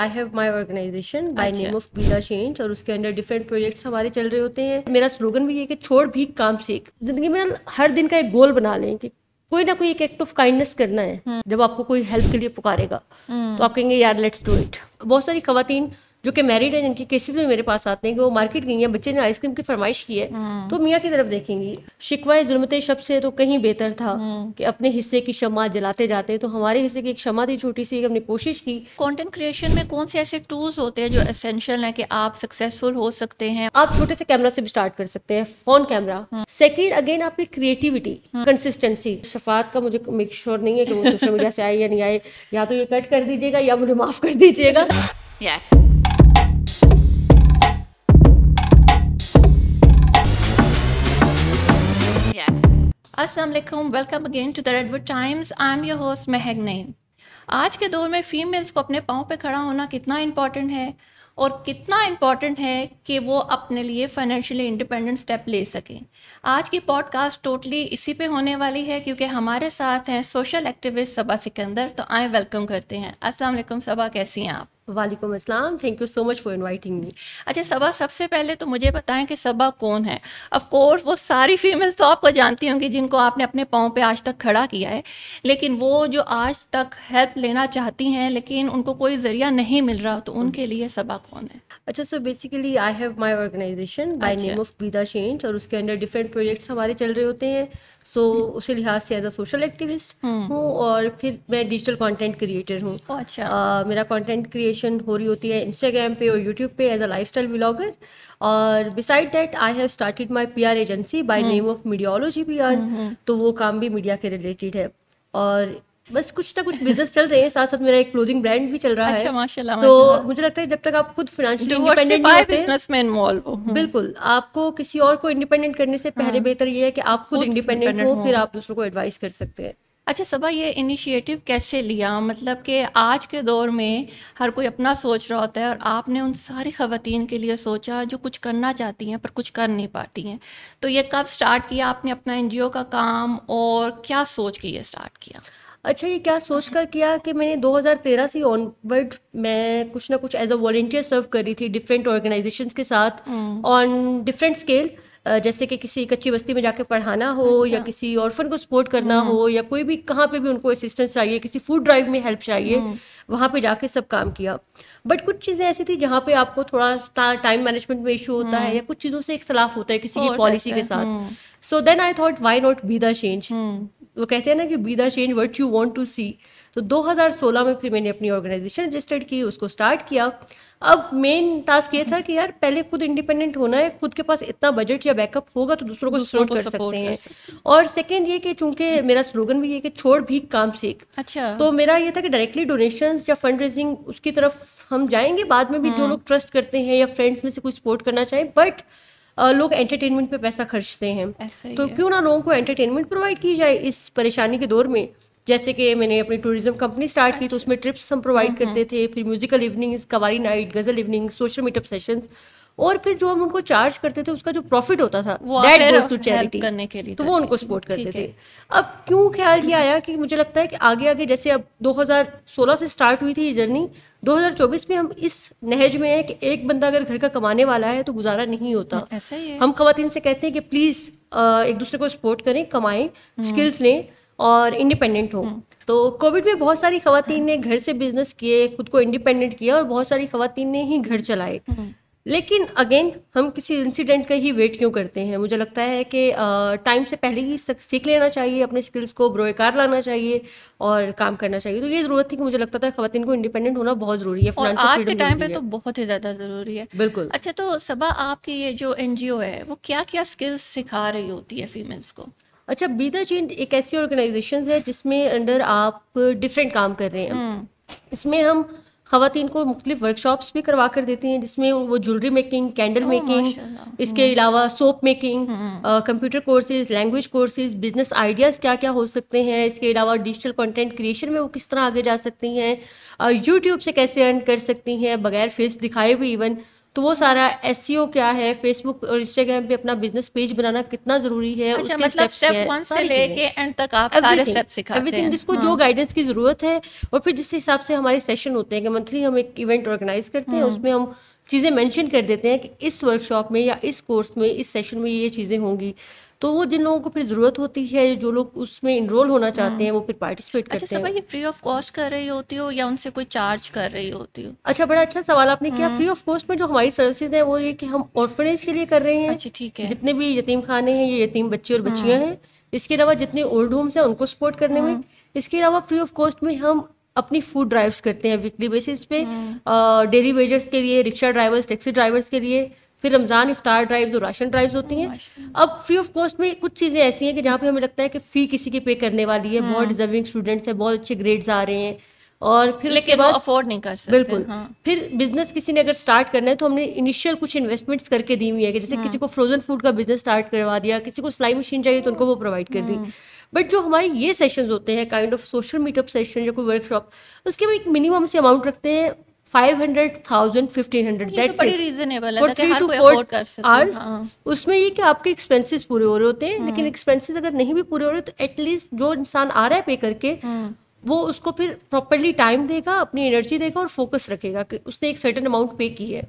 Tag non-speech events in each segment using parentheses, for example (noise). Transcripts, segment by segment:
I have my organisation by name of be the change और उसके under different project हमारे चल रहे होते हैं मेरा स्लोगन भी ये कि छोड़ भी काम सीख जिंदगी में हर दिन का एक गोल बना लें कि कोई ना कोई एक एक्ट ऑफ काइंडनेस करना है हम्म। जब आपको कोई हेल्प के लिए पुकारेगा हम्म। तो आप कहेंगे यार लेट्स डू इट बहुत सारी खातन जो कि मैरिड है जिनके केसेस में मेरे पास आते हैं कि वो मार्केट गई हैं बच्चे ने आइसक्रीम की फरमाइश की है हम्म। तो मियाँ की तरफ देखेंगी शिकवाए जुलमत शब से तो कहीं बेहतर था हम्म। कि अपने हिस्से की शमा जलाते जाते तो हमारे हिस्से की एक क्षमा थी छोटी सी हमने कोशिश की कॉन्टेंट क्रिएशन में कौन से ऐसे टूल्स होते हैं जो एसेंशियल है कि आप सक्सेसफुल हो सकते हैं आप छोटे से कैमरा से भी स्टार्ट कर सकते हैं फोन कैमरा सेकेंड अगेन आपकी क्रिएटिविटी हम्म। कंसिस्टेंसी शफात का मुझे मेक श्योर नहीं है कि वो सोशल मीडिया से आए या नहीं आए या तो ये कट कर दीजिएगा या मुझे माफ कर दीजिएगा yeah. असलम welcome again to the Redwood Times I am your host Mahak Naeem आज के दौर में फ़ीमेल्स को अपने पाँव पे खड़ा होना कितना इम्पॉर्टेंट है और कितना इम्पॉर्टेंट है कि वो अपने लिए फाइनेंशियली इंडिपेंडेंट स्टेप ले सकें आज की पॉडकास्ट टोटली इसी पे होने वाली है क्योंकि हमारे साथ हैं सोशल एक्टिविस्ट सबा सिकंदर तो आए वेलकम करते हैं असलम सबा कैसी हैं आप वालेकुम अस्सलाम thank you so much for inviting me अच्छा सबा सबसे पहले तो मुझे बताएं कि सबा कौन है ऑफ कोर्स वो सारी फीमेल्स तो आपको जानती होंगी जिनको आपने अपने पाँव पे आज तक खड़ा किया है लेकिन वो जो आज तक हेल्प लेना चाहती हैं लेकिन उनको कोई ज़रिया नहीं मिल रहा तो उनके लिए सबा कौन है अच्छा so basically I have my organisation by name of be the change और उसके अंडर डिफरेंट प्रोजेक्ट्स हमारे चल रहे होते हैं सो so, उसी लिहाज से एज अ सोशल एक्टिविस्ट हूँ और फिर मैं डिजिटल कंटेंट क्रिएटर हूँ अच्छा uh, मेरा कंटेंट क्रिएशन हो रही होती है इंस्टाग्राम पे और यूट्यूब पे एज अ लाइफस्टाइल व्लॉगर और beside that I have started my P agency by name of Mediology P तो वो काम भी मीडिया के रिलेटेड है और बस कुछ ना कुछ बिजनेस चल रहे हैं साथ साथ मेरा एक क्लोथिंग ब्रांड भी चल रहा अच्छा, है माशाल्लाह सो so, मुझे लगता है जब तक आप खुद फाइनेंशियली इंडिपेंडेंट नहीं होते बिजनेस में इन्वॉल्व हो हम्म। बिल्कुल आपको किसी और को इंडिपेंडेंट करने से पहले हम्म। बेहतर ये है कि आप खुद इंडिपेंडेंट हो फिर आप दूसरों को एडवाइस कर सकते हैं अच्छा सबा ये इनिशिएटिव कैसे लिया मतलब कि आज के दौर में हर कोई अपना सोच रहा होता है और आपने उन सारी ख़वातीन के लिए सोचा जो कुछ करना चाहती हैं पर कुछ कर नहीं पाती हैं तो ये कब स्टार्ट किया आपने अपना एनजीओ का काम और क्या सोच के ये स्टार्ट किया अच्छा ये क्या सोच कर किया कि मैंने 2013 से ऑनवर्ड मैं कुछ ना कुछ एज अ वॉल्टियर सर्व कर रही थी डिफरेंट ऑर्गेनाइजेशन के साथ ऑन डिफरेंट स्केल जैसे कि किसी कच्ची बस्ती में जाके पढ़ाना हो अच्छा। या किसी ऑर्फन को सपोर्ट करना हम्म। हो या कोई भी कहाँ पे भी उनको असिस्टेंस चाहिए किसी फूड ड्राइव में हेल्प चाहिए हम्म। वहाँ पे जाके सब काम किया बट कुछ चीज़ें ऐसी थी जहाँ पे आपको थोड़ा टाइम मैनेजमेंट में इशू होता हम्म। है या कुछ चीज़ों से इख्तलाफ होता है किसी की पॉलिसी के साथ so then I thought why not be the change वो कहते हैं ना कि be the change what you want to see तो 2016 में फिर मैंने अपनी ऑर्गेनाइजेशन रजिस्टर्ड की उसको स्टार्ट किया अब मेन टास्क ये था कि यार पहले खुद इंडिपेंडेंट होना है खुद के पास इतना बजट या बैकअप होगा तो दूसरों को सपोर्ट कर, कर सकते हैं और सेकंड ये कि चूंकि मेरा स्लोगन भी ये कि छोड़ भी काम सीख अच्छा तो मेरा ये था कि डायरेक्टली डोनेशन या फंड रेजिंग उसकी तरफ हम जाएंगे बाद में भी hmm. जो लोग ट्रस्ट करते हैं या फ्रेंड्स में से कुछ सपोर्ट करना चाहें बट लोग एंटरटेनमेंट पे पैसा खर्चते हैं तो है। क्यों ना लोगों को एंटरटेनमेंट प्रोवाइड की जाए इस परेशानी के दौर में जैसे कि मैंने अपनी टूरिज्म कंपनी स्टार्ट की तो अच्छा। उसमें ट्रिप्स हम प्रोवाइड हम्म, करते हम्म। थे फिर musical evenings qawwali night ghazal evening social meetup sessions और फिर जो हम उनको चार्ज करते थे उसका जो प्रॉफिट होता था दैट टू चैरिटी करने के लिए तो वो उनको सपोर्ट करते थे अब क्यों ख्याल ये आया कि मुझे लगता है कि आगे आगे जैसे अब 2016 से स्टार्ट हुई थी ये जर्नी 2024 में हम इस नहज में हैं कि एक बंदा अगर घर का कमाने वाला है तो गुजारा नहीं होता हाँ, ऐसा ही हम खातन से कहते हैं कि प्लीज़ एक दूसरे को सपोर्ट करें कमाएं स्किल्स हम्म। लें और इंडिपेंडेंट हो हम्म। तो कोविड में बहुत सारी खातन हाँ। ने घर से बिजनेस किए खुद को इंडिपेंडेंट किया और बहुत सारी खातन ने ही घर चलाए हम्म। लेकिन अगेन हम किसी इंसिडेंट का ही वेट क्यों करते हैं मुझे लगता है कि टाइम से पहले ही सीख लेना चाहिए अपने स्किल्स को ब्रोएकार लाना चाहिए और काम करना चाहिए तो ये ज़रूरत थी कि मुझे लगता था खवतिन को इंडिपेंडेंट होना बहुत ज़रूरी है और आज के टाइम पे तो बहुत ही ज़्यादा ज़रूरी है बिल्कुल अच्छा तो सबा आपकी ये जो एन है वो क्या क्या स्किल्स सिखा रही होती है फीमेल्स को अच्छा बीदा चेंज एक ऐसी ऑर्गेनाइजेशन है जिसमें अंडर आप डिफरेंट काम कर रहे हैं हम्म। इसमें हम खातन को मुख्तलिफ वर्कशॉप्स भी करवा कर देती हैं जिसमें वो ज्वेलरी मेकिंग कैंडल मेकिंग इसके हम्म। अलावा soap making computer courses language courses business ideas क्या क्या हो सकते हैं इसके अलावा डिजिटल कंटेंट क्रिएशन में वो किस तरह आगे जा सकती हैं यूट्यूब से कैसे अर्न कर सकती हैं बगैर फेस दिखाए भी इवन तो वो सारा एस e क्या है फेसबुक और इंस्टाग्राम पे अपना बिजनेस पेज बनाना कितना जरूरी है अच्छा, उसके मतलब स्टेप से लेके एंड तक आप सारे स्टेप सिखाते जिसको जो गाइडेंस हाँ। की जरूरत है और फिर जिस हिसाब से हमारे सेशन होते हैं कि मंथली हम एक इवेंट ऑर्गेनाइज करते हैं हम्म। उसमें हम चीज़ें मेंशन कर देते हैं कि इस वर्कशॉप में या इस कोर्स में इस सेशन में ये चीज़ें होंगी तो वो जिन लोगों को फिर ज़रूरत होती है जो लोग उसमें इनरोल होना चाहते हैं हाँ। वो फिर पार्टिसिपेट अच्छा, करते अच्छा, हैं फ्री ऑफ कॉस्ट कर रही होती हो या उनसे कोई चार्ज कर रही होती हो अच्छा बड़ा अच्छा सवाल आपने किया फ्री ऑफ कॉस्ट में जो हमारी सर्विसेज हैं वो ये कि हम ऑर्फनेज के लिए कर रहे हैं अच्छा ठीक है जितने भी यतीम खाने हैं ये यतीम बच्चे और बच्चियाँ हाँ। हैं इसके अलावा जितने ओल्ड होम्स हैं उनको सपोर्ट करने में हाँ। इसके अलावा फ्री ऑफ कॉस्ट में हम अपनी फूड ड्राइव्स करते हैं वीकली बेसिस पे डेली वेजर्स के लिए रिक्शा ड्राइवर्स टैक्सी ड्राइवर्स के लिए फिर रमज़ान इफ्तार ड्राइव्स और राशन ड्राइव्स होती हैं अब फ्री ऑफ कॉस्ट में कुछ चीज़ें ऐसी हैं कि जहाँ पे हमें लगता है कि फ़ी किसी की पे करने वाली है बहुत डिजर्विंग हाँ। स्टूडेंट्स हैं बहुत अच्छे ग्रेड्स आ रहे हैं और फिर लेकिन वो अफोर्ड नहीं कर सकते बिल्कुल हाँ। फिर बिजनेस किसी ने अगर स्टार्ट करना है तो हमने इनिशियल कुछ इन्वेस्टमेंट्स करके दी हुई है कि जैसे हाँ। किसी को फ्रोजन फूड का बिजनेस स्टार्ट करवा दिया किसी को सिलाई मशीन चाहिए तो उनको वो प्रोवाइड कर दी बट हाँ। जो हमारे ये सेशंस होते हैं kind of social meetup session या कोई वर्कशॉप उसके हम एक मिनिमम से अमाउंट रखते हैं five hundred thousand fifteen hundred reasonable उसमें ये कि आपके एक्सपेंसेस पूरे हो रहे होते हैं लेकिन एक्सपेंसेस हम्म। अगर नहीं भी पूरे हो रहे तो एटलीस्ट जो इंसान आ रहा है पे करके हम्म। वो उसको फिर प्रॉपरली टाइम देगा अपनी एनर्जी देगा और फोकस रखेगा कि उसने एक सर्टन अमाउंट पे की है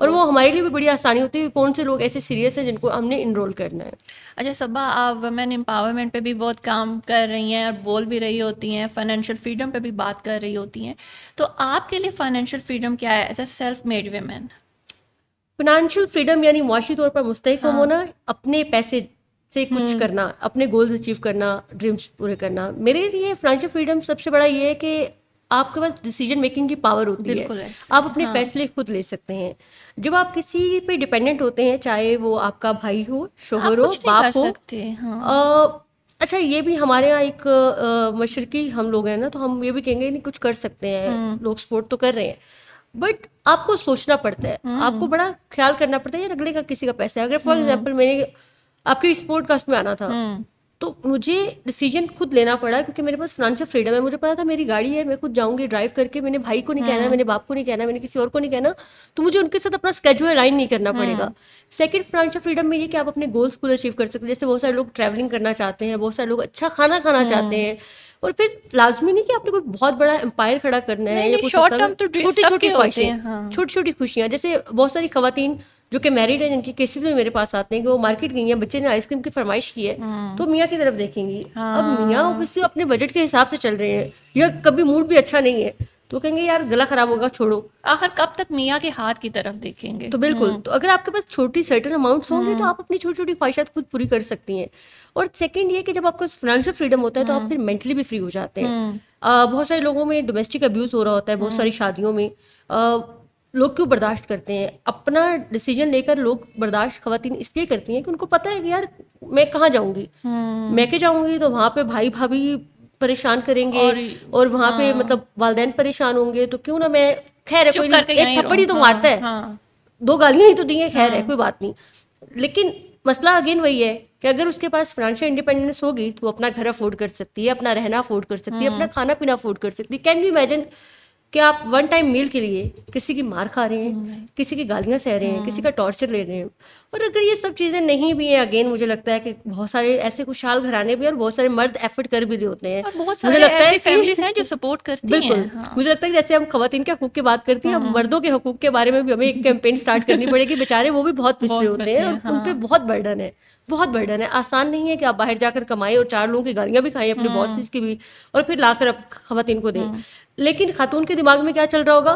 और वो हमारे लिए भी बड़ी आसानी होती है कौन से लोग ऐसे सीरियस हैं जिनको हमने इनरोल करना है अच्छा सबा आप वमेन एम्पावरमेंट पे भी बहुत काम कर रही हैं और बोल भी रही होती हैं फाइनेंशियल फ्रीडम पे भी बात कर रही होती हैं तो आपके लिए फाइनेंशियल फ्रीडम क्या है as a self made women financial freedom यानी मुआशी तौर पर मुस्तक हाँ। होना अपने पैसे से कुछ हम्म। करना अपने गोल्स अचीव करना ड्रीम्स पूरे करना मेरे लिए फाइनेंशियल फ्रीडम सबसे बड़ा ये है कि आपके पास डिसीजन मेकिंग की पावर होती है आप अपने हाँ। फैसले खुद ले सकते हैं जब आप किसी पे डिपेंडेंट होते हैं चाहे वो आपका भाई हो शोहर हो बाप हो हाँ। अच्छा ये भी हमारे यहाँ एक मशरकी हम लोग हैं ना तो हम ये भी कहेंगे नहीं कुछ कर सकते हैं हम्म। लोग सपोर्ट तो कर रहे हैं बट आपको सोचना पड़ता है हम्म। आपको बड़ा ख्याल करना पड़ता है यार अगले का किसी का पैसा है अगर फॉर एग्जाम्पल हम्म। मैंने आपके स्पोर्ट कास्ट में आना था तो मुझे डिसीजन खुद लेना पड़ा क्योंकि मेरे पास फाइनेंशियल फ्रीडम है मुझे पता था मेरी गाड़ी है मैं खुद जाऊंगी ड्राइव करके मैंने भाई को नहीं कहना हाँ। मैंने बाप को नहीं कहना मैंने किसी और को नहीं कहना तो मुझे उनके साथ अपना स्केड्यूल अलाइन नहीं करना हाँ। पड़ेगा सेकंड फाइनेंशियल फ्रीडम में ये कि आप अपने गोल्स खुद अचीव कर सकते हैं जैसे बहुत सारे लोग ट्रैवलिंग करना चाहते हैं बहुत सारे लोग अच्छा खाना खाना हाँ। चाहते हैं और फिर लाजमी नहीं कि आपने कोई बहुत बड़ा एम्पायर खड़ा करना है या कुछ तो छोटी छोटी ख्वाहिशें हाँ। छोटी छोटी खुशियाँ जैसे बहुत सारी खातन जो कि मैरिड है जिनके केसेस में मेरे पास आते हैं कि वो मार्केट गई हैं बच्चे ने आइसक्रीम की फरमाइश की है हाँ। तो मियाँ की तरफ देखेंगी अब हाँ। मियाँ ऑब्वियसली अपने बजट के हिसाब से चल रहे हैं या कभी मूड भी अच्छा नहीं है तो कहेंगे यार गला खराब होगा छोड़ो आखिर कब तक मियाँ के हाथ की तरफ देखेंगे तो बिल्कुल हम्म। तो अगर आपके पास छोटी सर्टन अमाउंट्स होंगे तो हम्म। आप अपनी छोटी छोटी ख्वाहिशात खुद पूरी कर सकती हैं और सेकंड ये कि जब आपको फाइनेंशियल फ्रीडम होता है तो आप हम्म। फिर मेंटली भी फ्री हो जाते हैं बहुत सारे लोगों में डोमेस्टिक अब्यूज़ हो रहा होता है बहुत सारी शादियों में लोग क्यों बर्दाश्त करते हैं अपना डिसीजन लेकर लोग बर्दाश्त खातन इसलिए करती हैं कि उनको पता है कि यार मैं कहाँ जाऊंगी मैं के जाऊँगी तो वहां पे भाई भाभी परेशान करेंगे और, और वहां हाँ। पे मतलब वालदेन परेशान होंगे तो क्यों ना मैं खैर है कोई एक थप्पड़ी तो मारता है हाँ, हाँ। दो गालियां ही तो दी है खैर है हाँ। कोई बात नहीं लेकिन मसला अगेन वही है कि अगर उसके पास फाइनेंशियल इंडिपेंडेंस होगी तो अपना घर अफोर्ड कर सकती है अपना रहना अफोर्ड कर सकती है अपना हाँ। खाना पीना अफोर्ड कर सकती है कैन यू इमेजिन कि आप वन टाइम मील के लिए किसी की मार खा रहे हैं किसी की गालियां सह रहे हैं किसी का टॉर्चर हाँ। ले रहे हैं और अगर ये सब चीज़ें नहीं भी हैं अगेन मुझे लगता है कि बहुत सारे ऐसे खुशहाल घराने भी और बहुत सारे मर्द एफर्ट कर भी रहे होते हैं (laughs) हाँ। मुझे लगता है जो सपोर्ट करती बिल्कुल मुझे लगता है जैसे हम खातन के हकूक की बात करती हैं हाँ। मर्दों के हकूक के बारे में भी हमें एक कैंपेन स्टार्ट करनी (laughs) पड़ेगी बेचारे वो भी बहुत पिछड़े होते हैं और उन पर बहुत बर्डन है बहुत बर्डन है आसान नहीं है कि आप बाहर जाकर कमाएं और चार लोगों की गालियां भी खाएं अपने बॉसिस की भी और फिर लाकर आप खातन को दें लेकिन खातून के दिमाग में क्या चल रहा होगा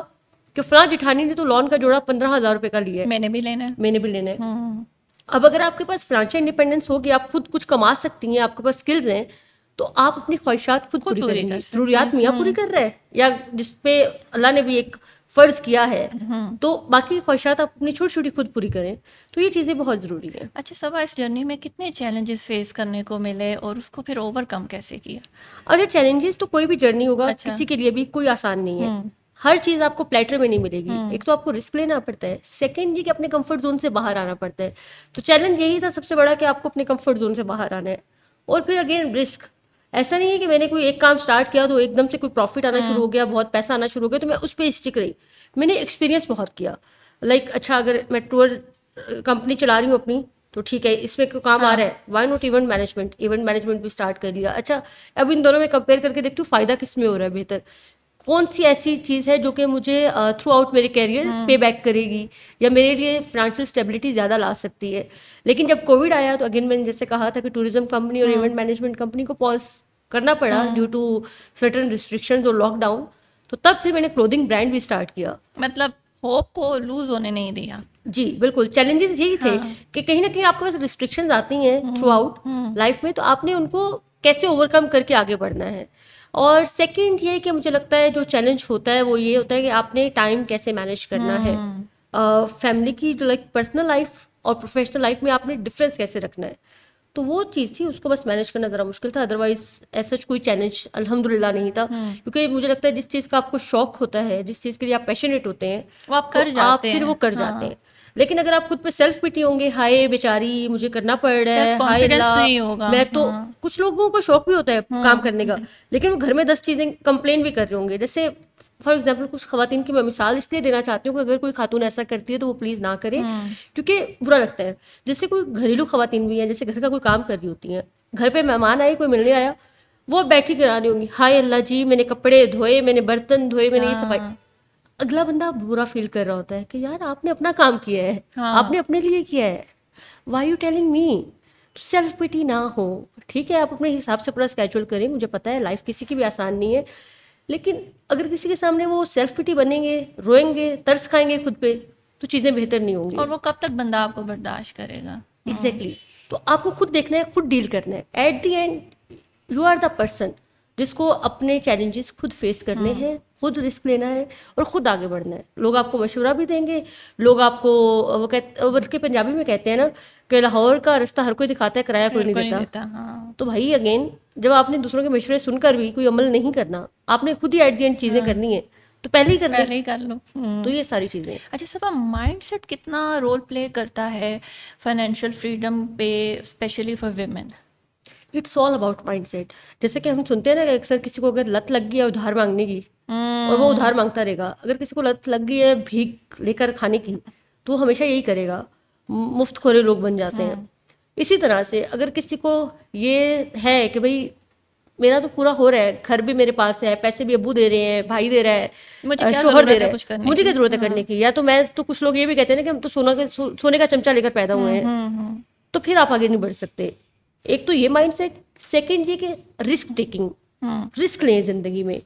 कि फला जिठानी ने तो लोन का जोड़ा पंद्रह हजार रुपए का लिया है मैंने भी लेना है मैंने भी लेना है हाँ। अब अगर आपके पास फ्रांचा इंडिपेंडेंस होगी आप खुद कुछ कमा सकती हैं आपके पास स्किल्स हैं तो आप अपनी ख्वाहिशात खुद पूरी करेंगी जरूरियात मियाँ पूरी हम्म। कर रहे हैं या जिसपे अल्लाह ने भी एक फर्ज किया है हम्म। तो बाकी ख्वाहिशात आप अपनी छोटी छोटी खुद पूरी करें तो ये चीज़ें बहुत ज़रूरी है अच्छा सवा इस जर्नी में कितने चैलेंजेस फेस करने को मिले और उसको फिर ओवरकम कैसे किया अच्छा चैलेंजेस तो कोई भी जर्नी होगा अच्छा। किसी के लिए भी कोई आसान नहीं है हम्म। हर चीज आपको प्लेटर में नहीं मिलेगी हम्म। एक तो आपको रिस्क लेना पड़ता है सेकंड ये कि अपने कम्फर्ट जोन से बाहर आना पड़ता है तो चैलेंज यही था सबसे बड़ा कि आपको अपने कम्फर्ट जोन से बाहर आना है और फिर अगेन रिस्क ऐसा नहीं है कि मैंने कोई एक काम स्टार्ट किया तो एकदम से कोई प्रॉफिट आना हाँ। शुरू हो गया बहुत पैसा आना शुरू हो गया तो मैं उस पर स्टिक रही मैंने एक्सपीरियंस बहुत किया लाइक like, अच्छा अगर मैं टूर कंपनी चला रही हूँ अपनी तो ठीक है इसमें काम हाँ. आ रहा है why not event management event management भी स्टार्ट कर लिया अच्छा अब इन दोनों में कंपेयर करके देखती हूँ फायदा किस में हो रहा है बेहतर कौन सी ऐसी चीज़ है जो कि मुझे थ्रू आउट मेरे कैरियर पे बैक करेगी या मेरे लिए फाइनेंशियल स्टेबिलिटी ज़्यादा ला सकती है लेकिन जब कोविड आया तो अगेन मैंने जैसे कहा था कि टूरिज्म कंपनी और इवेंट मैनेजमेंट कंपनी को पॉज करना पड़ा ड्यू टू सर्टन रिस्ट्रिक्शन और लॉकडाउन तो तब फिर मैंने क्लोथिंग ब्रांड भी स्टार्ट किया मतलब होप को लूज होने नहीं दिया जी बिल्कुल चैलेंजेस यही थे हाँ। कि कहीं ना कहीं आपके पास रिस्ट्रिक्शंस आती हैं थ्रू आउट लाइफ में तो आपने उनको कैसे ओवरकम करके आगे बढ़ना है और सेकेंड ये कि मुझे लगता है जो चैलेंज होता है वो ये होता है कि आपने टाइम कैसे मैनेज करना है फैमिली हम्म। की जो लाइक पर्सनल लाइफ और प्रोफेशनल लाइफ में आपने डिफरेंस कैसे रखना है तो वो चीज़ थी उसको बस मैनेज करना ज़रा मुश्किल था अदरवाइज ऐसा कोई चैलेंज अल्हम्दुलिल्लाह नहीं था हम्म। क्योंकि मुझे लगता है जिस चीज़ का आपको शौक होता है जिस चीज़ के लिए आप पैशनेट होते हैं वो आप कर तो जाते आप फिर वो कर हाँ। जाते हैं लेकिन अगर आप खुद पे सेल्फ पिटी होंगे हाय बेचारी मुझे करना पड़ रहा है हाय नहीं होगा मैं तो हाँ। कुछ लोगों को शौक भी होता है हाँ। काम करने का लेकिन वो घर में दस चीजें कंप्लेन भी कर रहे होंगे जैसे फॉर एग्जाम्पल कुछ खातन की मैं मिसाल इसलिए देना चाहती हूँ कि अगर कोई खातून ऐसा करती है तो वो प्लीज़ ना करे हाँ। क्योंकि बुरा लगता है जैसे कोई घरेलू खातन भी है जैसे घर का कोई काम कर रही होती है घर पे मेहमान आए कोई मिलने आया वो बैठी करा रही होंगी हाय अल्लाह जी मैंने कपड़े धोए मैंने बर्तन धोए मैंने ये सफाई अगला बंदा बुरा फील कर रहा होता है कि यार आपने अपना काम किया है हाँ। आपने अपने लिए किया है why you telling me self pity ना हो ठीक है आप अपने हिसाब से अपना स्केचुअल करें मुझे पता है लाइफ किसी की भी आसान नहीं है लेकिन अगर किसी के सामने वो सेल्फ पिटी बनेंगे रोएंगे तर्स खाएंगे खुद पे तो चीज़ें बेहतर नहीं होंगी और वो कब तक बंदा आपको बर्दाश्त करेगा एग्जैक्टली exactly. तो आपको खुद देखना है खुद डील करना है at the end you are the person जिसको अपने चैलेंजेस खुद फेस करने हाँ। हैं खुद रिस्क लेना है और ख़ुद आगे बढ़ना है लोग आपको मशवरा भी देंगे लोग आपको वो कहते बल्कि पंजाबी में कहते हैं ना कि लाहौर का रास्ता हर कोई दिखाता है किराया कोई नहीं देता, नहीं देता हाँ। तो भाई अगेन जब आपने दूसरों के मशवरे सुनकर भी कोई अमल नहीं करना आपने खुद ही एट दी एंड चीज़ें हाँ। करनी है तो पहले ही कर पहले ही कर लो हम्म। तो ये सारी चीज़ें अच्छा सब सेट कितना रोल प्ले करता है फाइनेंशियल फ्रीडम पे specially for women it's all about mindset जैसे कि हम सुनते हैं ना अक्सर किसी को अगर लत लग गई है उधार मांगने की और वो उधार मांगता रहेगा अगर किसी को लत लग गई है भीख लेकर खाने की तो हमेशा यही करेगा मुफ्त खोरे लोग बन जाते हैं इसी तरह से अगर किसी को ये है कि भाई मेरा तो पूरा हो रहा है घर भी मेरे पास है पैसे भी अबू दे रहे हैं भाई दे रहा है मुझे क्या शोहर दे रहा है, मुझे क्या जरूरत है हाँ। करने की या तो मैं तो कुछ लोग ये भी कहते हैं ना कि हम तो सोना के सोने का चमचा लेकर पैदा हुए हम्म, हैं हम्म, हम्म। तो फिर आप आगे नहीं बढ़ सकते एक तो ये माइंड सेट सेकेंड ये कि रिस्क टेकिंग रिस्क लें जिंदगी में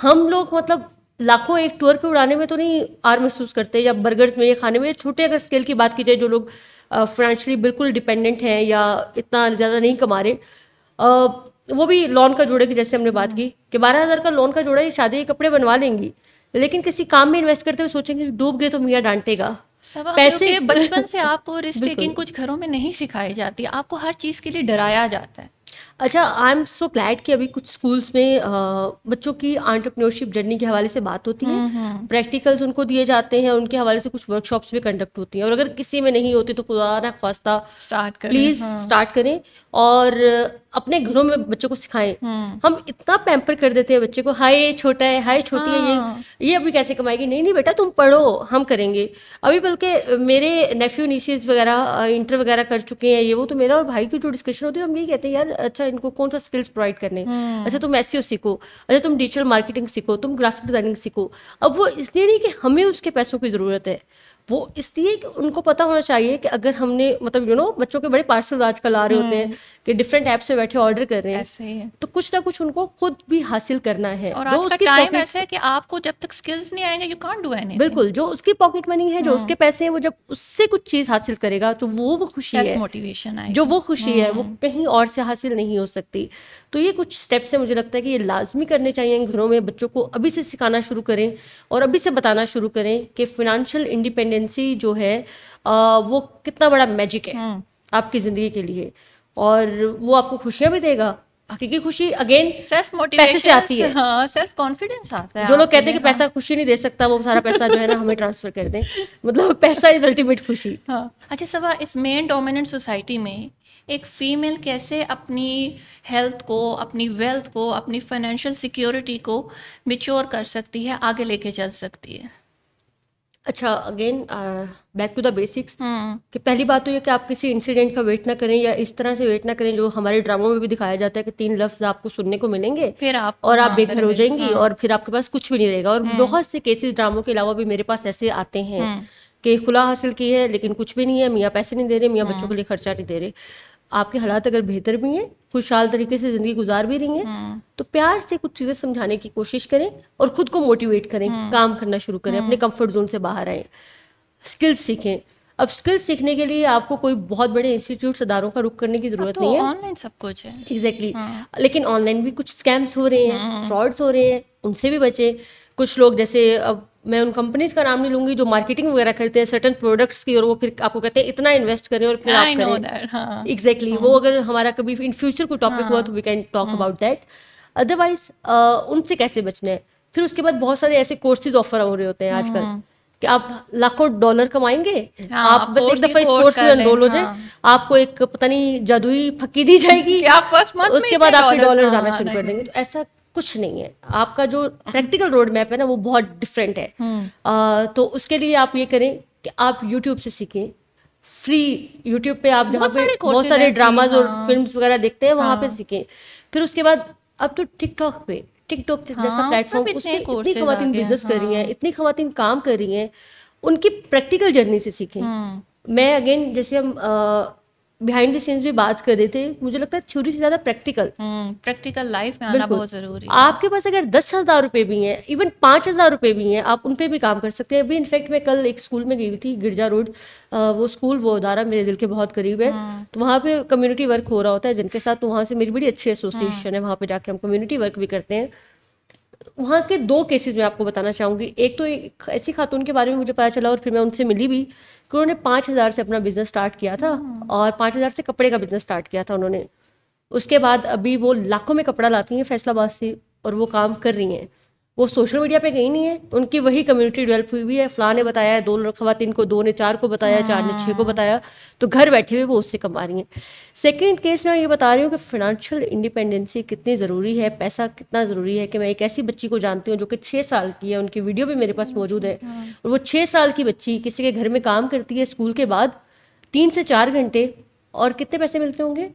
हम लोग मतलब लाखों एक टूर पे उड़ाने में तो नहीं आर महसूस करते या बर्गर्स में या खाने में छोटे अगर स्केल की बात की जाए जो लोग फाइनेंशली बिल्कुल डिपेंडेंट हैं या इतना ज़्यादा नहीं कमा रहे वो भी लोन का जोड़े की जैसे हमने बात की कि बारह हज़ार का लोन का जोड़ा ये शादी के कपड़े बनवा लेंगी लेकिन किसी काम में इन्वेस्ट करते हुए सोचेंगे डूब गए तो मियाँ डांटेगा पैसे बचपन से आपको रिस्क टेकिंग कुछ घरों में नहीं सिखाई जाती आपको हर चीज के लिए डराया जाता है अच्छा आई एम सो ग्लैड कि अभी कुछ स्कूल्स में आ, बच्चों की आंट्रप्रनोरशिप जर्नी के हवाले से बात होती है प्रैक्टिकल्स हम्म, हम्म। उनको दिए जाते हैं उनके हवाले से कुछ वर्कशॉप्स भी कंडक्ट होती हैं और अगर किसी में नहीं होती तो खुदा ना खास्ता स्टार्ट करें प्लीज़ हाँ। स्टार्ट करें और अपने घरों में बच्चों को सिखाएं हम्म। हम इतना पैम्पर कर देते हैं बच्चे को हाय छोटा है हाय छोटी है ये हाँ। ये अभी कैसे कमाएगी नहीं नहीं बेटा तुम पढ़ो हम करेंगे अभी बल्कि मेरे नेफ्यू नीसीज वगैरह इंटर वगैरह कर चुके हैं ये वो तो मेरा और भाई की जो डिस्कशन होती है हम यही कहते हैं यार अच्छा अच्छा इनको कौन सा स्किल्स प्रोवाइड करने हम्म। अच्छा तुम ऐसी e सीखो अच्छा तुम डिजिटल मार्केटिंग सीखो तुम ग्राफिक डिजाइनिंग सीखो अब वो इसलिए नहीं कि हमें उसके पैसों की ज़रूरत है वो इसलिए कि उनको पता होना चाहिए कि अगर हमने मतलब यू नो बच्चों के बड़े पार्सल आजकल आ रहे होते हैं हम्म। कि डिफरेंट ऐप से बैठे ऑर्डर कर रहे हैं तो कुछ ना कुछ उनको खुद भी हासिल करना है और आज का टाइम ऐसा है कि आपको जब तक स्किल्स नहीं आएंगे यू कांट डू एनीथिंग बिल्कुल जो उसकी पॉकेट मनी है जो हाँ। उसके पैसे है वो जब उससे कुछ चीज हासिल करेगा तो वो वो खुशी है मोटिवेशन है जो वो खुशी है वो हाँ। कहीं और से हासिल नहीं हो सकती तो ये कुछ स्टेप्स है मुझे लगता है कि ये लाजमी करने चाहिए घरों में बच्चों को अभी से सिखाना शुरू करें और अभी से बताना शुरू करें कि फिनेंशियल इंडिपेंडेंस प्रेगनेंसी जो है वो कितना बड़ा मैजिक है हम्म। आपकी ज़िंदगी के लिए और वो आपको खुशियां भी देगा हकीकी खुशी अगेन सेल्फ मोटिवेशन से आती है हाँ, सेल्फ कॉन्फिडेंस आता है जो लोग कहते हैं कि पैसा हाँ। खुशी नहीं दे सकता वो सारा पैसा जो है ना हमें ट्रांसफर कर दें मतलब पैसा इज अल्टीमेट खुशी हाँ अच्छा सवा इस मेन डोमिनेंट सोसाइटी में एक फीमेल कैसे अपनी हेल्थ को अपनी वेल्थ को अपनी फाइनेंशियल सिक्योरिटी को मिच्योर कर सकती है आगे लेके चल सकती है अच्छा again back to the basics कि पहली बात तो ये कि आप किसी इंसिडेंट का वेट ना करें या इस तरह से वेट ना करें जो हमारे ड्रामों में भी दिखाया जाता है कि तीन लफ्ज आपको सुनने को मिलेंगे फिर आप और आप हाँ, बेघर हो जाएंगी हाँ। और फिर आपके पास कुछ भी नहीं रहेगा और hmm. बहुत से केसेस ड्रामों के अलावा भी मेरे पास ऐसे आते हैं hmm. कि खुला हासिल की है लेकिन कुछ भी नहीं है मियाँ पैसे नहीं दे रहे मियाँ hmm. बच्चों के लिए खर्चा नहीं दे रहे आपके हालात अगर बेहतर भी हैं खुशहाल तरीके से ज़िंदगी गुजार भी रही है हम्म। तो प्यार से कुछ चीज़ें समझाने की कोशिश करें और ख़ुद को मोटिवेट करें हम्म। काम करना शुरू करें अपने कंफर्ट हम्म। जोन से बाहर आए स्किल्स सीखें अब स्किल्स सीखने के लिए आपको कोई बहुत बड़े इंस्टीट्यूट सदारों का रुख करने की जरूरत तो नहीं है ऑनलाइन सब कुछ है एग्जैक्टली exactly. हाँ। लेकिन ऑनलाइन भी कुछ स्कैम्स हो रहे हैं फ्रॉड्स हो रहे हैं उनसे भी बचें कुछ लोग जैसे अब मैं उन कंपनीज का नाम नहीं लूंगी जो मार्केटिंग वगैरह करते हैं सर्टन प्रोडक्ट्स की और वो फिर आपको कहते हैं इतना इन्वेस्ट करें और फिर I आप करें एग्जैक्टली हाँ। exactly, वो हाँ। अगर हमारा कभी इन फ्यूचर कोई टॉपिक हुआ हाँ। तो we can talk about that otherwise उनसे कैसे बचना है फिर उसके बाद बहुत सारे ऐसे कोर्सेज ऑफर हो रहे होते हैं आजकल कि आप लाखों डॉलर कमाएंगे हाँ, आप बस एक दफा इस कोर्स में एनरोल हो जाए आपको एक पता नहीं जादुई फकी दी जाएगी आप फर्स्ट मंथ उसके बाद आपके डॉलर आना शुरू कर देंगे तो ऐसा कुछ नहीं है आपका जो प्रैक्टिकल रोड मैप है ना वो बहुत डिफरेंट है हम्म। आ, तो उसके लिए आप ये करें कि आप यूट्यूब से सीखें फ्री यूट्यूब पे आप जहाँ पे बहुत सारे ड्रामाज और फिल्म हाँ। वगैरह देखते हैं हाँ। पे सीखें फिर उसके बाद अब तो टिकटॉक पे टिकटॉक जैसा प्लेटफॉर्म हाँ, उसमें इतनी खातन बिजनेस कर रही है हाँ। इतनी खातन काम कर रही है उनकी प्रैक्टिकल जर्नी से सीखें मैं अगेन जैसे हम बिहाइंड द सीन्स भी बात कर रहे थे मुझे लगता है थ्योरी से ज्यादा प्रैक्टिकल प्रैक्टिकल लाइफ में आना बहुत जरूरी है आपके पास अगर दस हजार रुपए भी हैं इवन पांच हजार रुपए भी हैं आप उन पे भी काम कर सकते हैं अभी इनफैक्ट मैं कल एक स्कूल में गई थी गिरजा रोड वो स्कूल वो अदारा मेरे दिल के बहुत करीब है हाँ। तो वहाँ पे कम्युनिटी वर्क हो रहा होता है जिनके साथ तो वहाँ से मेरी बड़ी अच्छी एसोसिएशन हाँ। है वहाँ पे जाके हम कम्युनिटी वर्क भी करते हैं वहाँ के दो केसेस में आपको बताना चाहूँगी एक तो एक ऐसी खातून के बारे में मुझे पता चला और फिर मैं उनसे मिली भी कि उन्होंने पाँच हज़ार से अपना बिजनेस स्टार्ट किया था हम्म। और पाँच हज़ार से कपड़े का बिजनेस स्टार्ट किया था उन्होंने उसके बाद अभी वो लाखों में कपड़ा लाती हैं फैसलाबाद से और वो काम कर रही हैं वो सोशल मीडिया पे गई नहीं है उनकी वही कम्युनिटी डेवलप हुई हुई है फला ने बताया है दो खातन को दो ने चार को बताया चार ने छः को बताया तो घर बैठे हुए वो उससे कमा रही हैं सेकेंड केस में ये बता रही हूँ कि फिनंशियल इंडिपेंडेंसी कितनी ज़रूरी है पैसा कितना ज़रूरी है कि मैं एक ऐसी बच्ची को जानती हूँ जो कि छः साल की है उनकी वीडियो भी मेरे पास हाँ मौजूद है हाँ। और वो छः साल की बच्ची किसी के घर में काम करती है स्कूल के बाद तीन से चार घंटे और कितने पैसे मिलते होंगे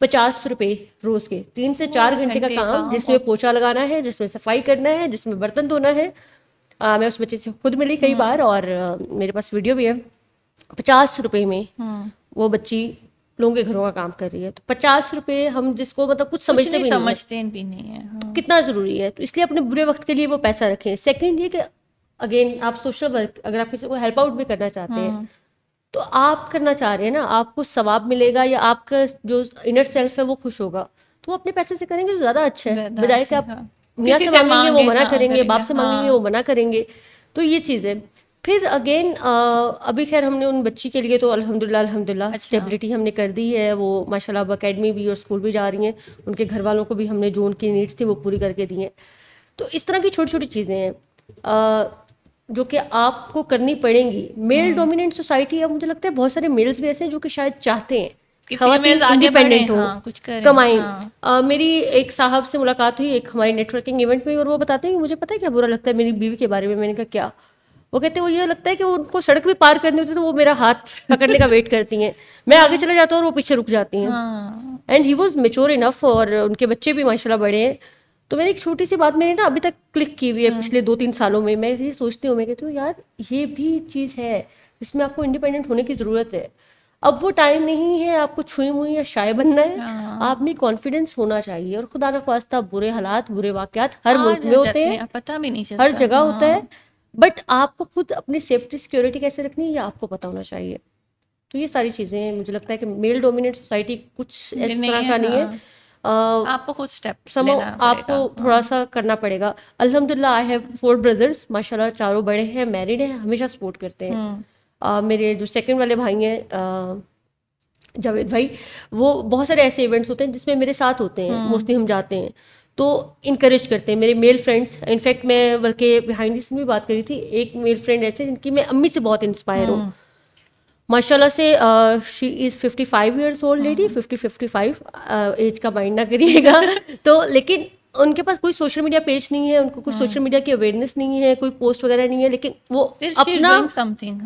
पचास रुपए रोज के तीन से चार घंटे का काम जिसमें हाँ। पोछा लगाना है जिसमें सफाई करना है जिसमें बर्तन धोना है आ, मैं उस बच्चे से खुद मिली कई हम्म। बार और आ, मेरे पास वीडियो भी है पचास रुपए में हाँ। वो बच्ची लोगों के घरों का काम कर रही है तो पचास रुपए हम जिसको मतलब कुछ समझते कुछ भी समझते नहीं भी नहीं है हाँ। तो कितना जरूरी है तो इसलिए अपने बुरे वक्त के लिए वो पैसा रखें सेकंड ये कि अगेन आप सोशल वर्क अगर आप किसी को हेल्प आउट भी करना चाहते हैं तो आप करना चाह रहे हैं ना आपको सवाब मिलेगा या आपका जो इनर सेल्फ है वो खुश होगा तो वो अपने पैसे से करेंगे तो ज़्यादा अच्छा है बजाय कि अच्छा आप हाँ। मियाँ से मांगेंगे वो मना हाँ, करेंगे बाप से हाँ। मांगेंगे वो मना करेंगे तो ये चीज़ है फिर अगेन अभी खैर हमने उन बच्ची के लिए तो अल्हम्दुलिल्लाह अल्हम्दुलिल्लाह स्टेबिलिटी अच्छा। हमने कर दी है वो माशाल्लाह अब अकेडमी भी और स्कूल भी जा रही हैं उनके घर वालों को भी हमने जो उनकी नीड्स थी वो पूरी करके दी हैं तो इस तरह की छोटी छोटी चीज़ें हैं जो कि आपको करनी पड़ेंगी मेल डोमिनेंट सोसाइटी अब मुझे लगता है बहुत सारे मेल्स भी ऐसे हैं जो कि शायद चाहते हैं इंडिपेंडेंट हो हाँ, कुछ कमाएं हाँ. मेरी एक साहब से मुलाकात हुई एक हमारे नेटवर्किंग इवेंट में और वो बताते हैं कि मुझे पता है क्या बुरा लगता है मेरी बीवी के बारे में मैंने कहा क्या वो कहते हैं वो ये लगता है कि उनको सड़क भी पार करनी होती है तो वो मेरा हाथ पकड़ने का वेट (laughs) करती हैं मैं आगे चला जाता हूँ और वो पीछे रुक जाती हैं and he was mature enough और उनके बच्चे भी माशाल्लाह बड़े हैं तो मैंने एक छोटी सी बात मैंने ना अभी तक क्लिक की हुई है हाँ। पिछले दो तीन सालों में मैं ये सोचती हूँ मैं कहती हूँ यार ये भी चीज़ है इसमें आपको इंडिपेंडेंट होने की ज़रूरत है अब वो टाइम नहीं है आपको छुई मुई या शाये बनना है हाँ। आप में कॉन्फिडेंस होना चाहिए और खुदा का वास्ता बुरे हालात बुरे वाक्यात हर मुल्क में होते हैं पता भी नहीं चलता हर जगह होता है बट हाँ। आपको खुद अपनी सेफ्टी सिक्योरिटी कैसे रखनी है ये आपको पता होना चाहिए तो ये सारी चीज़ें मुझे लगता है कि मेल डोमिनेट सोसाइटी कुछ इस तरह का नहीं है आपको खुद स्टेप समो आपको हाँ। थोड़ा सा करना पड़ेगा अल्हम्दुलिल्लाह आई हैव फोर ब्रदर्स माशाल्लाह चारों बड़े हैं मैरिड हैं हमेशा सपोर्ट करते हैं uh, मेरे जो सेकंड वाले भाई हैं uh, जावेद भाई वो बहुत सारे ऐसे इवेंट्स होते हैं जिसमें मेरे साथ होते हैं मोस्टली हम्म। हम जाते हैं तो इनक्रेज करते हैं मेरे मेल फ्रेंड्स इनफैक्ट मैं बल्कि बिहाइंड दिस में बात करी थी एक मेल फ्रेंड ऐसे जिनकी मैं अम्मी से बहुत इंस्पायर हूँ हम्म। माशाल्लाह से she is fifty five years old lady fifty fifty five age का माइंड ना करिएगा (laughs) तो लेकिन उनके पास कोई सोशल मीडिया पेज नहीं है उनको कुछ सोशल हाँ। मीडिया की अवेयरनेस नहीं है कोई पोस्ट वगैरह नहीं है लेकिन वो अपना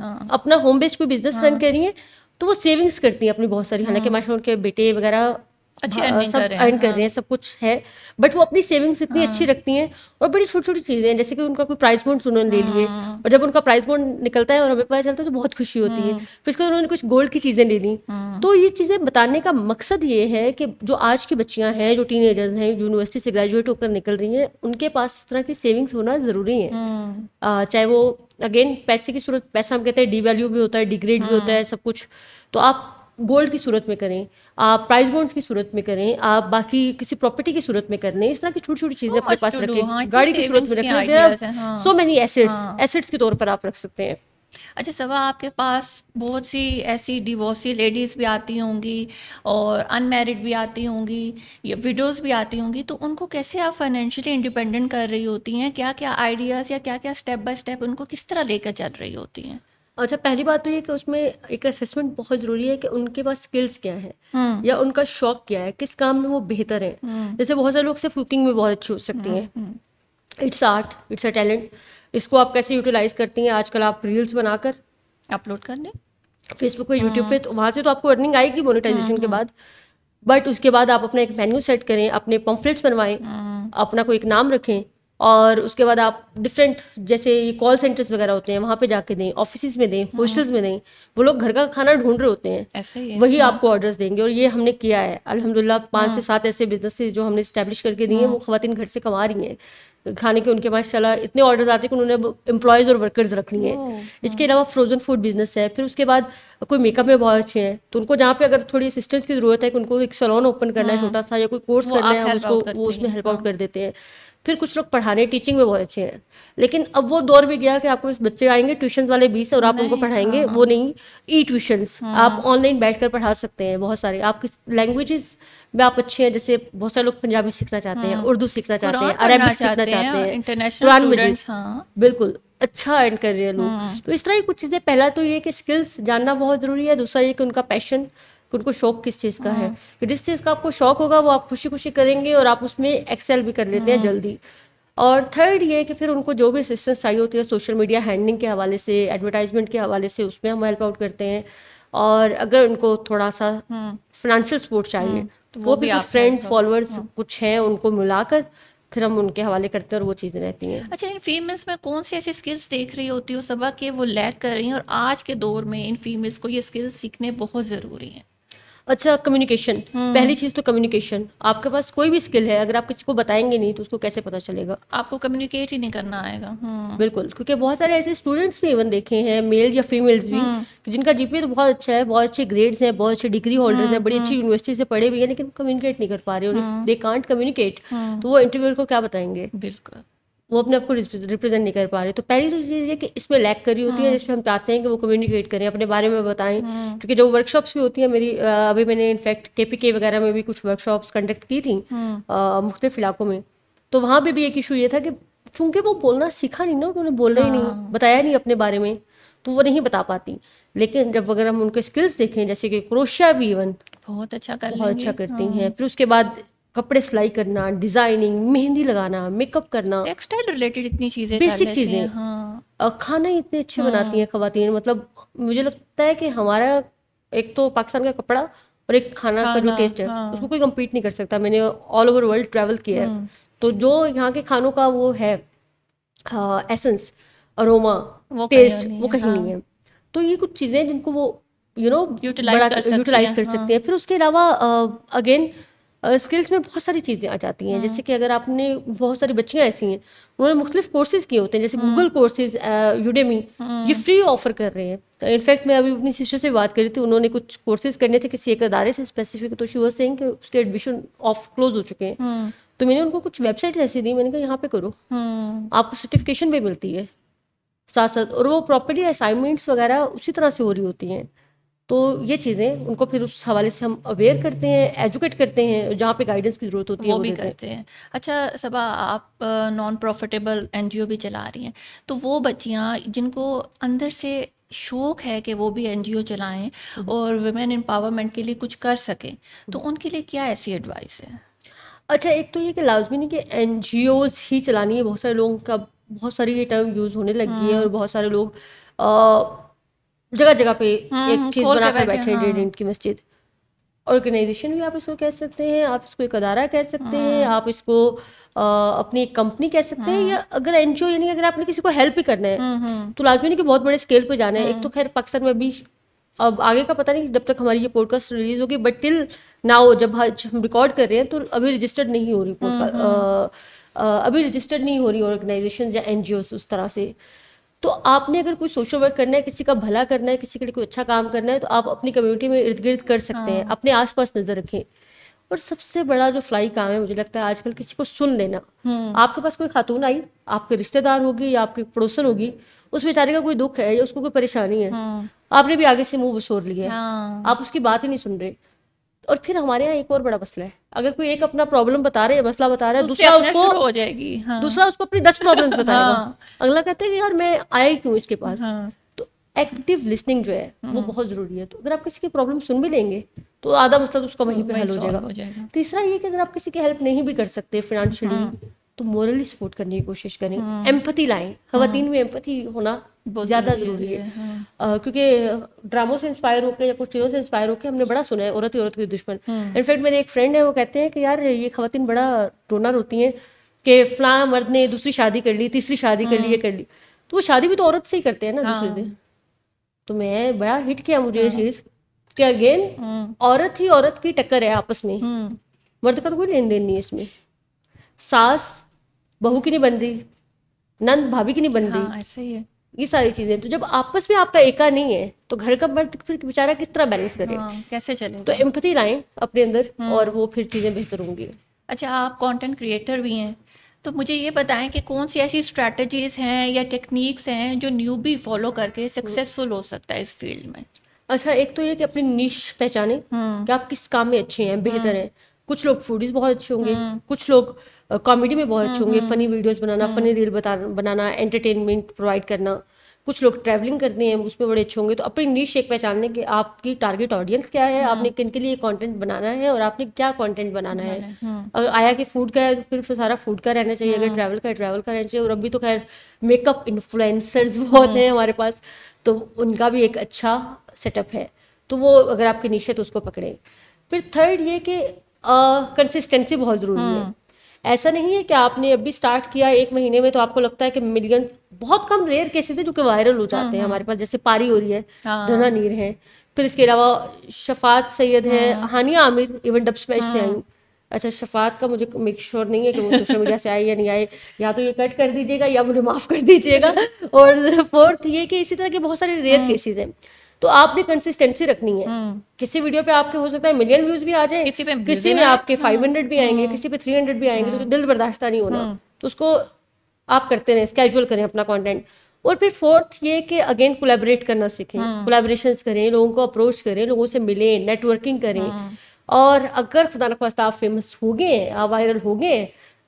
हाँ. अपना होम बेस्ड कोई बिजनेस रन हाँ। कर रही है तो वो सेविंग्स करती हैं अपनी बहुत सारी हालांकि हाँ। माशा उनके बेटे वगैरह अच्छी हाँ, सब अर्न हाँ। कर रहे हाँ। हैं सब कुछ है बट वो अपनी सेविंग्स इतनी हाँ। अच्छी रखती हैं और बड़ी छोटी छोटी चीज़ें हैं जैसे कि उनका कोई प्राइस उन्होंने ले लिए हाँ। और जब उनका प्राइस बॉन्ड निकलता है और हमें पता चलता है तो बहुत खुशी होती है हाँ। फिर उसके उन्होंने कुछ गोल्ड की चीज़ें ले ली तो ये चीज़ें बताने का मकसद ये है कि जो आज की बच्चियां हैं जो टीन हैं यूनिवर्सिटी से ग्रेजुएट होकर निकल रही हैं उनके पास इस तरह की सेविंग्स होना ज़रूरी है चाहे वो अगेन पैसे की सूरत पैसा हम कहते हैं डी वैल्यू भी होता है डिग्रेड भी होता है सब कुछ तो आप गोल्ड की सूरत में करें आप प्राइस बॉन्ड्स की सूरत में करें आप बाकी किसी प्रॉपर्टी की सूरत में कर लें इस तरह की छोटी छोटी चीजें अपने पास रखें हाँ, गाड़ी की सूरत में रखें सो मेनी एसेट्स एसेट्स के तौर पर आप रख सकते हैं अच्छा सवा आपके पास बहुत सी ऐसी डिवोर्सी लेडीज़ भी आती होंगी और अनमेरिड भी आती होंगी या विडोज़ भी आती होंगी तो उनको कैसे आप फाइनेंशियली इंडिपेंडेंट कर रही होती हैं क्या क्या आइडियाज़ या क्या क्या स्टेप बाय स्टेप उनको किस तरह लेकर चल रही होती हैं अच्छा पहली बात तो ये कि उसमें एक असेसमेंट बहुत ज़रूरी है कि उनके पास स्किल्स क्या है हम्म। या उनका शौक क्या है किस काम में वो बेहतर है हम्म। जैसे बहुत सारे लोग सिर्फ कुकिंग में बहुत अच्छी हो सकती हम्म, हैं it's art it's a talent इसको आप कैसे यूटिलाइज करती हैं आजकल आप रील्स बनाकर अपलोड कर दें फेसबुक पे यूट्यूब हाँ। पे तो वहाँ से तो आपको अर्निंग आएगी मोनेटाइजेशन के बाद बट उसके बाद आप अपना एक मेन्यू सेट करें अपने पम्फलेट्स बनवाएं अपना कोई एक नाम रखें और उसके बाद आप डिफरेंट जैसे ये कॉल सेंटर्स वगैरह होते हैं वहाँ पे जाके दें ऑफिस में दें हॉस्टल्स में दें वो लोग घर का खाना ढूंढ रहे होते हैं ऐसे ही वही आपको ऑर्डर्स देंगे और ये हमने किया है अलहमदिल्ला पाँच से हाँ। सात ऐसे बिजनेस जो हमने इस्टेब्लिश करके दिए हैं हाँ। वो खातन घर से कमा रही हैं खाने के उनके माशाल्लाह इतने ऑर्डर्स आते हैं कि उन्होंने एम्प्लॉयज़ और वर्कर्स रखनी है इसके अलावा फ्रोजन फूड बिजनेस है फिर उसके बाद कोई मेकअप में बहुत अच्छे हैं तो उनको जहाँ पे अगर थोड़ी असिस्टेंस की ज़रूरत है कि उनको एक सलोन ओपन करना है हाँ। छोटा सा या कोई कोर्स करना है उसको वो उसमें हेल्प आउट कर देते हैं फिर कुछ लोग पढ़ाने टीचिंग में बहुत अच्छे हैं लेकिन अब वो दौर भी गया कि आपको बच्चे आएंगे ट्यूशन वाले बीस और आप उनको पढ़ाएंगे हाँ, वो हाँ। नहीं ई ट्यूशन हाँ। आप ऑनलाइन बैठ पढ़ा सकते हैं बहुत सारे आपकी लैंग्वेजेस में आप अच्छे हैं जैसे बहुत सारे लोग पंजाबी सीखना चाहते हैं उर्दू सीखना चाहते हैं अरेबिक सीखना चाहते हैं इंटरनेशनल बिल्कुल अच्छा अर्न कर रहे हैं लोग तो इस तरह की कुछ चीज़ें पहला तो ये कि स्किल्स जानना बहुत ज़रूरी है दूसरा ये कि उनका पैशन कि उनको शौक किस चीज़ का है हाँ। कि जिस चीज़ का आपको शौक होगा वो आप खुशी खुशी करेंगे और आप उसमें एक्सेल भी कर लेते हैं हाँ। जल्दी और थर्ड ये कि फिर उनको जो भी असिस्टेंस चाहिए होती है सोशल मीडिया हैंडलिंग के हवाले से एडवर्टाइजमेंट के हवाले से उसमें हम हेल्प आउट करते हैं और अगर उनको थोड़ा सा फाइनेंशियल सपोर्ट चाहिए हाँ, तो, तो वो, वो भी फ्रेंड्स फॉलोअर्स कुछ हैं उनको मिलाकर फिर हम उनके हवाले करते हैं और वो चीज़ें रहती हैं अच्छा इन फीमेल्स में कौन सी ऐसी स्किल्स देख रही होती हो सबा के वो लैक कर रही हैं और आज के दौर में इन फीमेल्स को ये स्किल्स सीखने बहुत ज़रूरी हैं अच्छा कम्युनिकेशन हम्म। पहली चीज़ तो कम्युनिकेशन आपके पास कोई भी स्किल है अगर आप किसी को बताएंगे नहीं तो उसको कैसे पता चलेगा आपको कम्युनिकेट ही नहीं करना आएगा हम्म। बिल्कुल क्योंकि बहुत सारे ऐसे स्टूडेंट्स भी इवन देखे हैं मेल या फीमेल्स भी हम्म। जिनका जीपीए तो बहुत अच्छा है बहुत अच्छे ग्रेड्स हैं बहुत अच्छे डिग्री होल्डर्स हैं बड़ी अच्छी यूनिवर्सिटी से पढ़े भी हैं लेकिन कम्युनिकेट नहीं कर पा रहे दे कांट कम्युनिकेट तो वो इंटरव्यू को क्या बताएंगे बिल्कुल वो अपने आप को रिप्रेजेंट नहीं कर पा रहे तो पहली तो चीज़ ये कि इसमें लैक करी होती है जिसमें हाँ। हम चाहते हैं कि वो कम्युनिकेट करें अपने बारे में बताएं हाँ। क्योंकि जो वर्कशॉप्स भी होती हैं मेरी अभी मैंने इनफैक्ट के पी के वगैरह में भी कुछ वर्कशॉप्स कंडक्ट की थी हाँ। मुख्तलिफ इलाकों में तो वहाँ पर भी एक इशू ये था कि चूंकि वो बोलना सीखा नहीं ना उन्होंने बोलना ही नहीं बताया नहीं अपने बारे में तो वो नहीं बता पाती लेकिन जब अगर हम उनके स्किल्स देखें जैसे कि क्रोशिया भी इवन बहुत अच्छा कर बहुत अच्छा करती हैं फिर उसके बाद कपड़े सिलाई करना डिजाइनिंग मेहंदी लगाना मेकअप करना टेक्सटाइल रिलेटेड इतनी चीजें बेसिक चीजें हाँ। खाना इतने अच्छे हाँ। बनाती हैं हाँ। खातन मतलब मुझे लगता है कि हमारा एक तो पाकिस्तान का कपड़ा और एक खाना का जो टेस्ट है हाँ। उसको कोई कम्पीट नहीं कर सकता मैंने ऑल ओवर वर्ल्ड ट्रेवल किया है हम्म। तो जो यहाँ के खानों का वो है एसेंस अरोमा टेस्ट वो कहीं नहीं हाँ। है तो ये कुछ चीजें जिनको वो यू नो यूटिलाइज कर सकते हैं हाँ। फिर उसके अलावा अगेन स्किल्स में बहुत सारी चीज़ें आ जाती हैं जैसे हाँ। कि अगर आपने बहुत सारी बच्चियाँ ऐसी हैं उन्होंने मुख्तलिफ कोर्सेज किए होते हैं जैसे गूगल कोर्सेज यूडेमी ये फ्री ऑफर कर रहे हैं तो इनफैक्ट मैं अभी अपनी सिस्टर से बात कर रही थी उन्होंने कुछ कोर्सेज करने थे किसी एक अदारे से स्पेसिफिक तो शी वॉज सेइंग कि उसके एडमिशन ऑफ क्लोज हो चुके हैं हाँ। तो मैंने उनको कुछ वेबसाइट ऐसी दी मैंने कहा यहाँ पे करो हाँ। आपको सर्टिफिकेशन भी मिलती है साथ साथ और वो प्रॉपर्टी असाइनमेंट्स वगैरह उसी तरह से हो रही होती हैं तो ये चीज़ें उनको फिर उस हवाले से हम अवेयर करते हैं एजुकेट करते हैं जहाँ पे गाइडेंस की ज़रूरत होती है वो भी करते हैं अच्छा सबा आप नॉन प्रॉफिटेबल एन भी चला रही हैं तो वो बच्चियाँ जिनको अंदर से शौक है कि वो भी एनजीओ चलाएं हम्म। और वुमेन एम्पावरमेंट के लिए कुछ कर सकें तो हम्म। उनके लिए क्या ऐसी एडवाइस है अच्छा एक तो ये कि लाजमी नहीं कि एन ही चलानी है बहुत सारे लोगों का बहुत सारी ये टर्म यूज़ होने लगी है हम्म। और बहुत सारे लोग आ, जगह जगह पे हम्म, एक हम्म, चीज बना कर बैठे हाँ। डेड की मस्जिद ऑर्गेनाइजेशन भी आप इसको कह सकते हैं आप इसको एक अदारा कह सकते हैं हाँ। आप इसको आ, अपनी एक कंपनी कह सकते हैं या हाँ। अगर एन जी ओ यानी अगर आपने किसी को हेल्प ही करना है हम्म, तो लाजमी नहीं कि बहुत बड़े स्केल पे जाना है एक तो खैर पाकिस्तान में भी अब आगे का पता नहीं जब तक हमारी ये पॉडकास्ट रिलीज होगी बट टिल नाउ जब हम रिकॉर्ड कर रहे हैं तो अभी रजिस्टर्ड नहीं हो रही पॉडकास्ट अभी रजिस्टर्ड नहीं हो रही ऑर्गेनाइजेशन या एन उस तरह से तो आपने अगर कोई सोशल वर्क करना है किसी का भला करना है किसी के लिए कोई अच्छा काम करना है तो आप अपनी कम्युनिटी में इर्द गिर्द कर सकते हैं हाँ। अपने आसपास नजर रखें और सबसे बड़ा जो फ्लाई काम है मुझे लगता है आजकल किसी को सुन लेना हम्म। आपके पास कोई खातून आई आपके रिश्तेदार होगी या आपकी पड़ोसन होगी उस बेचारे का कोई दुख है या उसको कोई परेशानी है हाँ। आपने भी आगे से मुंह बसोर लिया है हाँ। आप उसकी बात ही नहीं सुन रहे और फिर हमारे यहाँ एक और बड़ा मसला है अगर कोई एक अपना प्रॉब्लम बता रहे है मसला बता रहा है दूसरा उसको हो जाएगी हाँ। दूसरा उसको अपनी दस प्रॉब्लम (laughs) बताएगा हाँ। अगला कहते हैं कि यार मैं आया क्यों इसके पास हाँ। तो एक्टिव लिसनिंग जो है वो हाँ। बहुत जरूरी है तो अगर आप किसी की प्रॉब्लम सुन भी लेंगे तो आधा मसला तो उसका तो वहीं पर हल हो जाएगा तीसरा ये कि अगर आप किसी की हेल्प नहीं भी कर सकते फाइनेंशियली हाँ। तो मोरली सपोर्ट करने की कोशिश करें एम्पति हाँ। लाएं खातन में एम्पथी होना ज़्यादा ज़रूरी है, है। हाँ। आ, क्योंकि ड्रामों से इंस्पायर होकर या कुछ चीज़ों से इंस्पायर होकर हमने बड़ा सुना है औरत ही औरत के दुश्मन इनफैक्ट हाँ। मेरे एक फ्रेंड है वो कहते हैं कि यार ये खातन बड़ा रोना रोती है कि फला मर्द ने दूसरी शादी कर ली तीसरी शादी कर ली ये हाँ। कर ली तो वो शादी भी तो औरत से ही करते हैं ना दूसरे से हाँ। तो मैं बड़ा हिट किया मुझे ये चीज कि अगेन औरत ही औरत की टक्कर है आपस में मर्द का तो कोई लेन देन नहीं है इसमें सास बहू की नहीं बन रही नंद भाभी की नहीं बन रही ऐसे ही है ये सारी चीजें तो जब आपस में आपका एका नहीं है तो घर का मर्द फिर बेचारा किस तरह बैलेंस करे हाँ, कैसे चले तो एम्पति लाएं अपने अंदर हाँ। और वो फिर चीजें बेहतर होंगी अच्छा आप कंटेंट क्रिएटर भी हैं तो मुझे ये बताएं कि कौन सी ऐसी स्ट्रेटजीज हैं या टेक्निक्स हैं जो न्यू भी फॉलो करके सक्सेसफुल हो सकता है इस फील्ड में अच्छा एक तो ये कि अपनी निश पहचाने हाँ। कि आप किस काम में अच्छे हैं बेहतर हाँ। हैं कुछ लोग फूडीज बहुत अच्छे होंगे हम्म। कुछ लोग कॉमेडी में बहुत अच्छे हम्म, होंगे फनी हम्म। वीडियोस बनाना फनी रील बनाना एंटरटेनमेंट प्रोवाइड करना कुछ लोग ट्रैवलिंग करते हैं उसमें बड़े अच्छे होंगे तो अपनी नीच एक पहचानने के आपकी टारगेट ऑडियंस क्या है आपने किन के लिए कंटेंट बनाना है और आपने क्या कंटेंट बनाना है अगर आया कि फूड का है तो फिर सारा फूड का रहना चाहिए अगर ट्रैवल का है ट्रैवल का रहना चाहिए और अभी तो खैर मेकअप इन्फ्लुएंसर्स बहुत हैं हमारे पास तो उनका भी एक अच्छा सेटअप है तो वो अगर आपकी नीच है तो उसको पकड़ें फिर थर्ड ये कि कंसिस्टेंसी बहुत ज़रूरी है हम्म। ऐसा नहीं है कि आपने अभी स्टार्ट किया एक महीने में तो आपको लगता है कि मिलियन बहुत कम रेयर केसेस है जो कि वायरल हो जाते हैं हम्म, हमारे हम्म। पास जैसे पारी हो रही है हाँ। धना नीर है फिर इसके अलावा शफात सैयद है Hania Aamir even Dubsmash से आई अच्छा शफात का मुझे मेक श्योर नहीं है कि वो सोशल मीडिया से आए या नहीं आए या तो ये कट कर दीजिएगा या मुझे माफ़ कर दीजिएगा (laughs) और फोर्थ ये कि इसी तरह के बहुत सारे रेयर केसेस हैं तो आपने कंसिस्टेंसी रखनी है हम्म। किसी वीडियो पे आपके हो सकता है मिलियन व्यूज भी आ जाए किसी पे किसी में आपके फाइव हंड्रेड हम्म। भी आएंगे किसी पे थ्री हंड्रेड भी आएंगे तो हम्म। दिल बर्दाश्ता नहीं होना तो उसको आप करते रहे स्केजुअल करें अपना कॉन्टेंट और फिर फोर्थ ये कि अगेन कोलेबरेट करना सीखें कोलेबरेशन करें लोगों को अप्रोच करें लोगों से मिलें नेटवर्किंग करें और अगर खुदा न खास्ता आप फेमस हो गए आप वायरल हो गए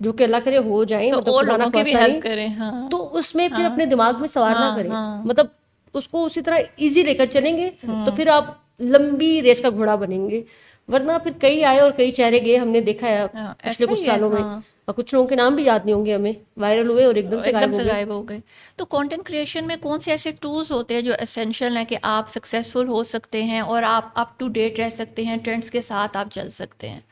जो कि अल्लाह करे हो जाए तो मतलब और लोगों की भी हेल्प करें हाँ। तो उसमें फिर हाँ, अपने दिमाग में सवार हाँ, ना करें हाँ, मतलब उसको उसी तरह इजी लेकर चलेंगे तो फिर आप लंबी रेस का घोड़ा बनेंगे वरना फिर कई आए और कई चेहरे गए हमने देखा है हाँ, पिछले कुछ सालों में हाँ। और कुछ लोगों के नाम भी याद नहीं होंगे हमें वायरल हुए और एकदम से एकदम से गायब हो गए तो कंटेंट क्रिएशन में कौन से ऐसे टूल्स होते हैं जो एसेंशियल है कि आप सक्सेसफुल हो सकते हैं और आप अप टू डेट रह सकते हैं ट्रेंड्स के साथ आप चल सकते हैं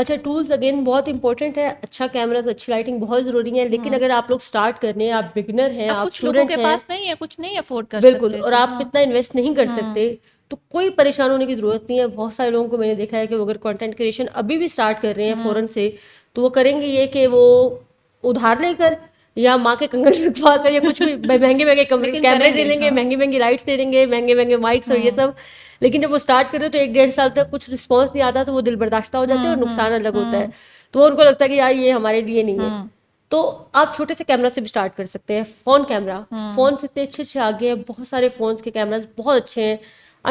अच्छा टूल्स अगेन बहुत इंपॉर्टेंट है अच्छा कैमरा अच्छी लाइटिंग बहुत जरूरी है लेकिन हाँ। अगर आप लोग स्टार्ट करने आप बिगनर हैं आप स्टूडेंट के पास नहीं है कुछ नहीं अफोर्ड कर बिल्कुल और आप हाँ। इतना इन्वेस्ट नहीं कर हाँ। सकते तो कोई परेशान होने की जरूरत नहीं है बहुत सारे लोगों को मैंने देखा है कि वो अगर कंटेंट क्रिएशन अभी भी स्टार्ट कर रहे हैं फॉरन से तो वो करेंगे ये कि वो उधार लेकर या माँ के कंगन रखवा कर या कुछ भी (laughs) महंगे महंगे कैमरे दे लेंगे महंगी महंगी लाइट्स दे देंगे महंगे महंगे माइक्स और ये सब लेकिन जब वो स्टार्ट करते तो एक डेढ़ साल तक कुछ रिस्पॉन्स नहीं आता तो वो दिल बर्दाश्त हो जाते हैं और हम्म, नुकसान अलग हम्म, होता है हम्म। तो वो उनको लगता है कि यार ये हमारे लिए नहीं है तो आप छोटे से कैमरा से भी स्टार्ट कर सकते हैं फोन कैमरा फोन से इतने अच्छे अच्छे आगे हैं बहुत सारे फोन के कैमराज बहुत अच्छे हैं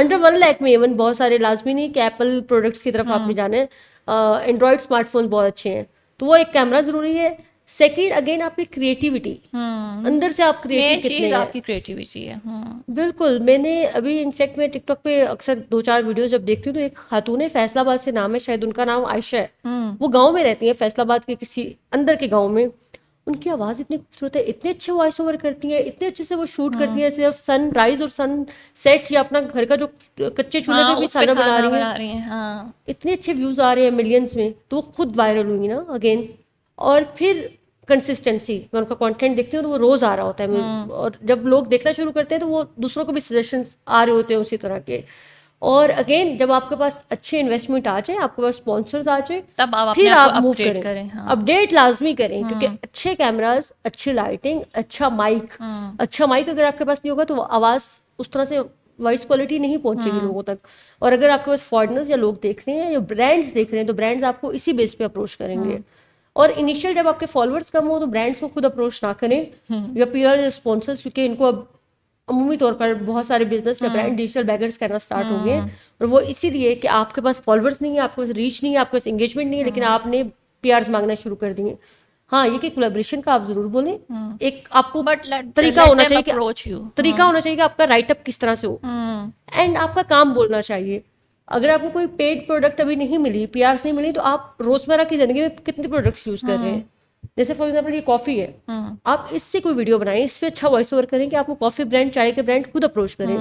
अंडर वन लैक में इवन बहुत सारे लाजमी नहीं कि एप्पल प्रोडक्ट्स की तरफ आप भी जाने एंड्रॉयड स्मार्टफोन बहुत अच्छे हैं तो वो एक कैमरा ज़रूरी है सेकेंड अगेन आपकी क्रिएटिविटी हम्म। अंदर से आप क्रिएटिव आपकी क्रिएटिविटी है हम्म। बिल्कुल मैंने अभी इनफेक्ट मैं टिकटॉक पे अक्सर दो चार वीडियो जब देखती हूँ तो एक खातून है फैसलाबाद से नाम है शायद उनका नाम आयशा है हम्म। वो गाँव में रहती है फैसलाबाद के किसी अंदर के गाँव में उनकी आवाज़ इतनी खूबसूरत है इतने अच्छे वॉइस ओवर करती है इतने अच्छे से वो शूट करती है सिर्फ सनराइज और सन सेट या अपना घर का जो कच्चे चूल्हे हाँ, पे भी सारा बना रही है, हाँ। इतने अच्छे व्यूज आ रहे हैं मिलियंस में तो वो खुद वायरल हुई ना अगेन और फिर कंसिस्टेंसी मैं उनका कंटेंट देखती हूँ तो वो रोज आ रहा होता है हाँ। और जब लोग देखना शुरू करते हैं तो वो दूसरों को भी सजेशन आ रहे होते हैं उसी तरह के और अगेन जब आपके पास अच्छे इन्वेस्टमेंट आ जाए आपके पास स्पॉन्सर्स आ जाए तब आप फिर आप मूव करें, करें हाँ। अपडेट लाजमी करें हाँ। क्योंकि अच्छे कैमराज अच्छी लाइटिंग अच्छा माइक हाँ। अच्छा माइक अगर आपके पास नहीं होगा तो आवाज उस तरह से वॉइस क्वालिटी नहीं पहुंचेगी लोगों तक और अगर आपके पास फॉरनर्स या लोग देख रहे हैं या ब्रांड्स देख रहे हैं तो ब्रांड्स आपको इसी बेस पे अप्रोच करेंगे और इनिशियल जब आपके फॉलोअर्स कम हो तो ब्रांड्स को खुद अप्रोच ना करें हम्म। या पीआर स्पॉन्सर्स क्योंकि इनको अब अमूमी तौर पर बहुत सारे बिजनेस या ब्रांड डिजिटल बैगर्स करना स्टार्ट हो गए हाँ। और वो इसीलिए कि आपके पास फॉलोअर्स नहीं है आपके पास रीच नहीं है आपके पास इंगेजमेंट नहीं है लेकिन हाँ। आपने पीआर्स मांगना शुरू कर दिए हाँ ये कि कोलेब्रेशन का आप जरूर बोले हाँ। एक आपको बट तरीका होना चाहिए कि तरीका होना चाहिए कि आपका राइटअप किस तरह से हो एंड आपका काम बोलना चाहिए अगर आपको कोई पेड प्रोडक्ट अभी नहीं मिली पी नहीं मिली तो आप रोजमर्रा की जिंदगी में कितने प्रोडक्ट्स यूज कर रहे हैं हाँ। जैसे फॉर एग्जाम्पल ये कॉफी है हाँ। आप इससे कोई वीडियो बनाएं पर अच्छा वॉइस ओवर करें कि आपको कॉफी ब्रांड चाय के ब्रांड खुद अप्रोच करें